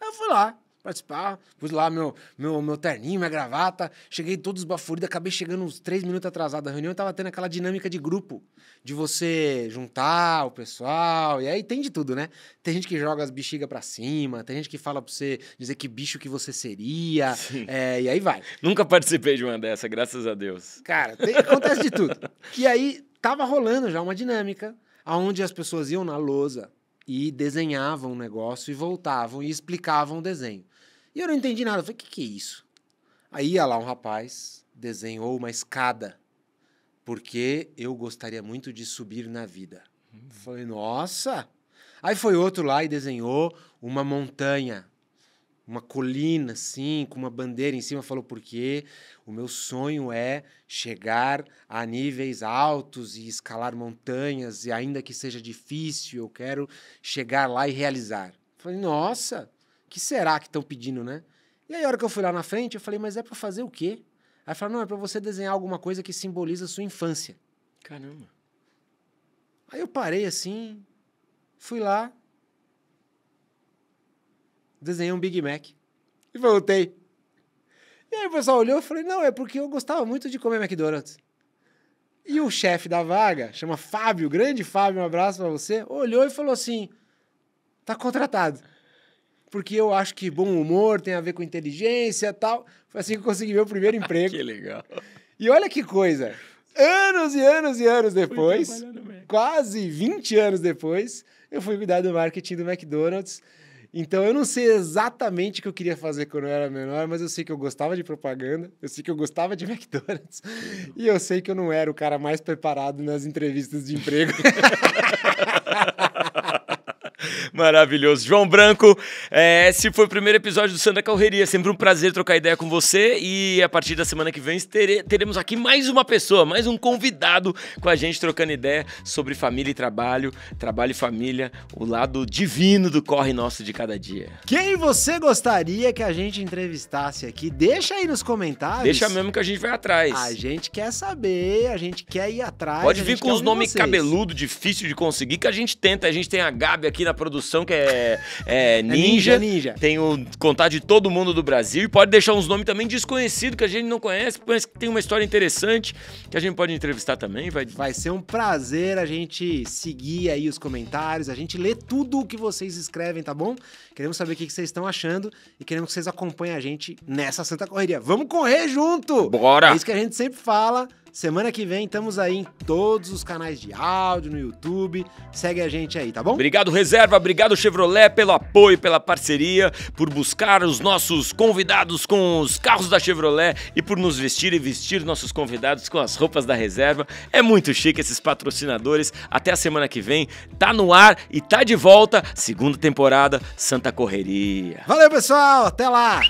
Aí eu fui lá participar, pus lá meu, meu, meu terninho, minha gravata, cheguei todos esbaforido, acabei chegando uns três minutos atrasado da reunião e tava tendo aquela dinâmica de grupo, de você juntar o pessoal, e aí tem de tudo, né? Tem gente que joga as bexigas pra cima, tem gente que fala pra você dizer que bicho que você seria, é, e aí vai. Nunca participei de uma dessa, graças a Deus. Cara, tem, acontece de tudo. E aí tava rolando já uma dinâmica, aonde as pessoas iam na lousa, e desenhavam um negócio e voltavam e explicavam o desenho. E eu não entendi nada. Eu falei, o que, que é isso? Aí ia lá um rapaz, desenhou uma escada, porque eu gostaria muito de subir na vida. Hum. Falei, nossa! Aí foi outro lá e desenhou uma montanha uma colina assim, com uma bandeira em cima, falou porque o meu sonho é chegar a níveis altos e escalar montanhas e ainda que seja difícil, eu quero chegar lá e realizar. falei: "Nossa, que será que estão pedindo, né?" E aí a hora que eu fui lá na frente, eu falei: "Mas é para fazer o quê?" Aí falou, "Não, é para você desenhar alguma coisa que simboliza a sua infância." Caramba. Aí eu parei assim, fui lá, desenhei um Big Mac e voltei. E aí o pessoal olhou e falei, não, é porque eu gostava muito de comer McDonald's. E o chefe da vaga, chama Fábio, grande Fábio, um abraço para você, olhou e falou assim: tá contratado. Porque eu acho que bom humor tem a ver com inteligência e tal. Foi assim que eu consegui meu primeiro emprego. [LAUGHS] que legal. E olha que coisa. Anos e anos e anos depois, quase 20 anos depois, eu fui cuidar do marketing do McDonald's. Então eu não sei exatamente o que eu queria fazer quando eu era menor, mas eu sei que eu gostava de propaganda, eu sei que eu gostava de [LAUGHS] McDonald's e eu sei que eu não era o cara mais preparado nas entrevistas de emprego. [LAUGHS] Maravilhoso. João Branco, é, esse foi o primeiro episódio do Santa Correria. Sempre um prazer trocar ideia com você. E a partir da semana que vem tere, teremos aqui mais uma pessoa, mais um convidado com a gente trocando ideia sobre família e trabalho, trabalho e família, o lado divino do corre nosso de cada dia. Quem você gostaria que a gente entrevistasse aqui? Deixa aí nos comentários. Deixa mesmo que a gente vai atrás. A gente quer saber, a gente quer ir atrás. Pode vir com os nomes cabeludo, difícil de conseguir, que a gente tenta. A gente tem a Gabi aqui na produção Produção, que é, é, é ninja, ninja, é Tem o contato de todo mundo do Brasil. E pode deixar uns nomes também desconhecidos que a gente não conhece, mas que tem uma história interessante que a gente pode entrevistar também. Vai... vai ser um prazer a gente seguir aí os comentários, a gente lê tudo o que vocês escrevem, tá bom? Queremos saber o que vocês estão achando e queremos que vocês acompanhem a gente nessa santa correria. Vamos correr junto! Bora! É isso que a gente sempre fala. Semana que vem estamos aí em todos os canais de áudio, no YouTube. Segue a gente aí, tá bom? Obrigado, Reserva. Obrigado, Chevrolet, pelo apoio, pela parceria, por buscar os nossos convidados com os carros da Chevrolet e por nos vestir e vestir nossos convidados com as roupas da Reserva. É muito chique esses patrocinadores. Até a semana que vem. Tá no ar e tá de volta. Segunda temporada, Santa Correria. Valeu, pessoal. Até lá.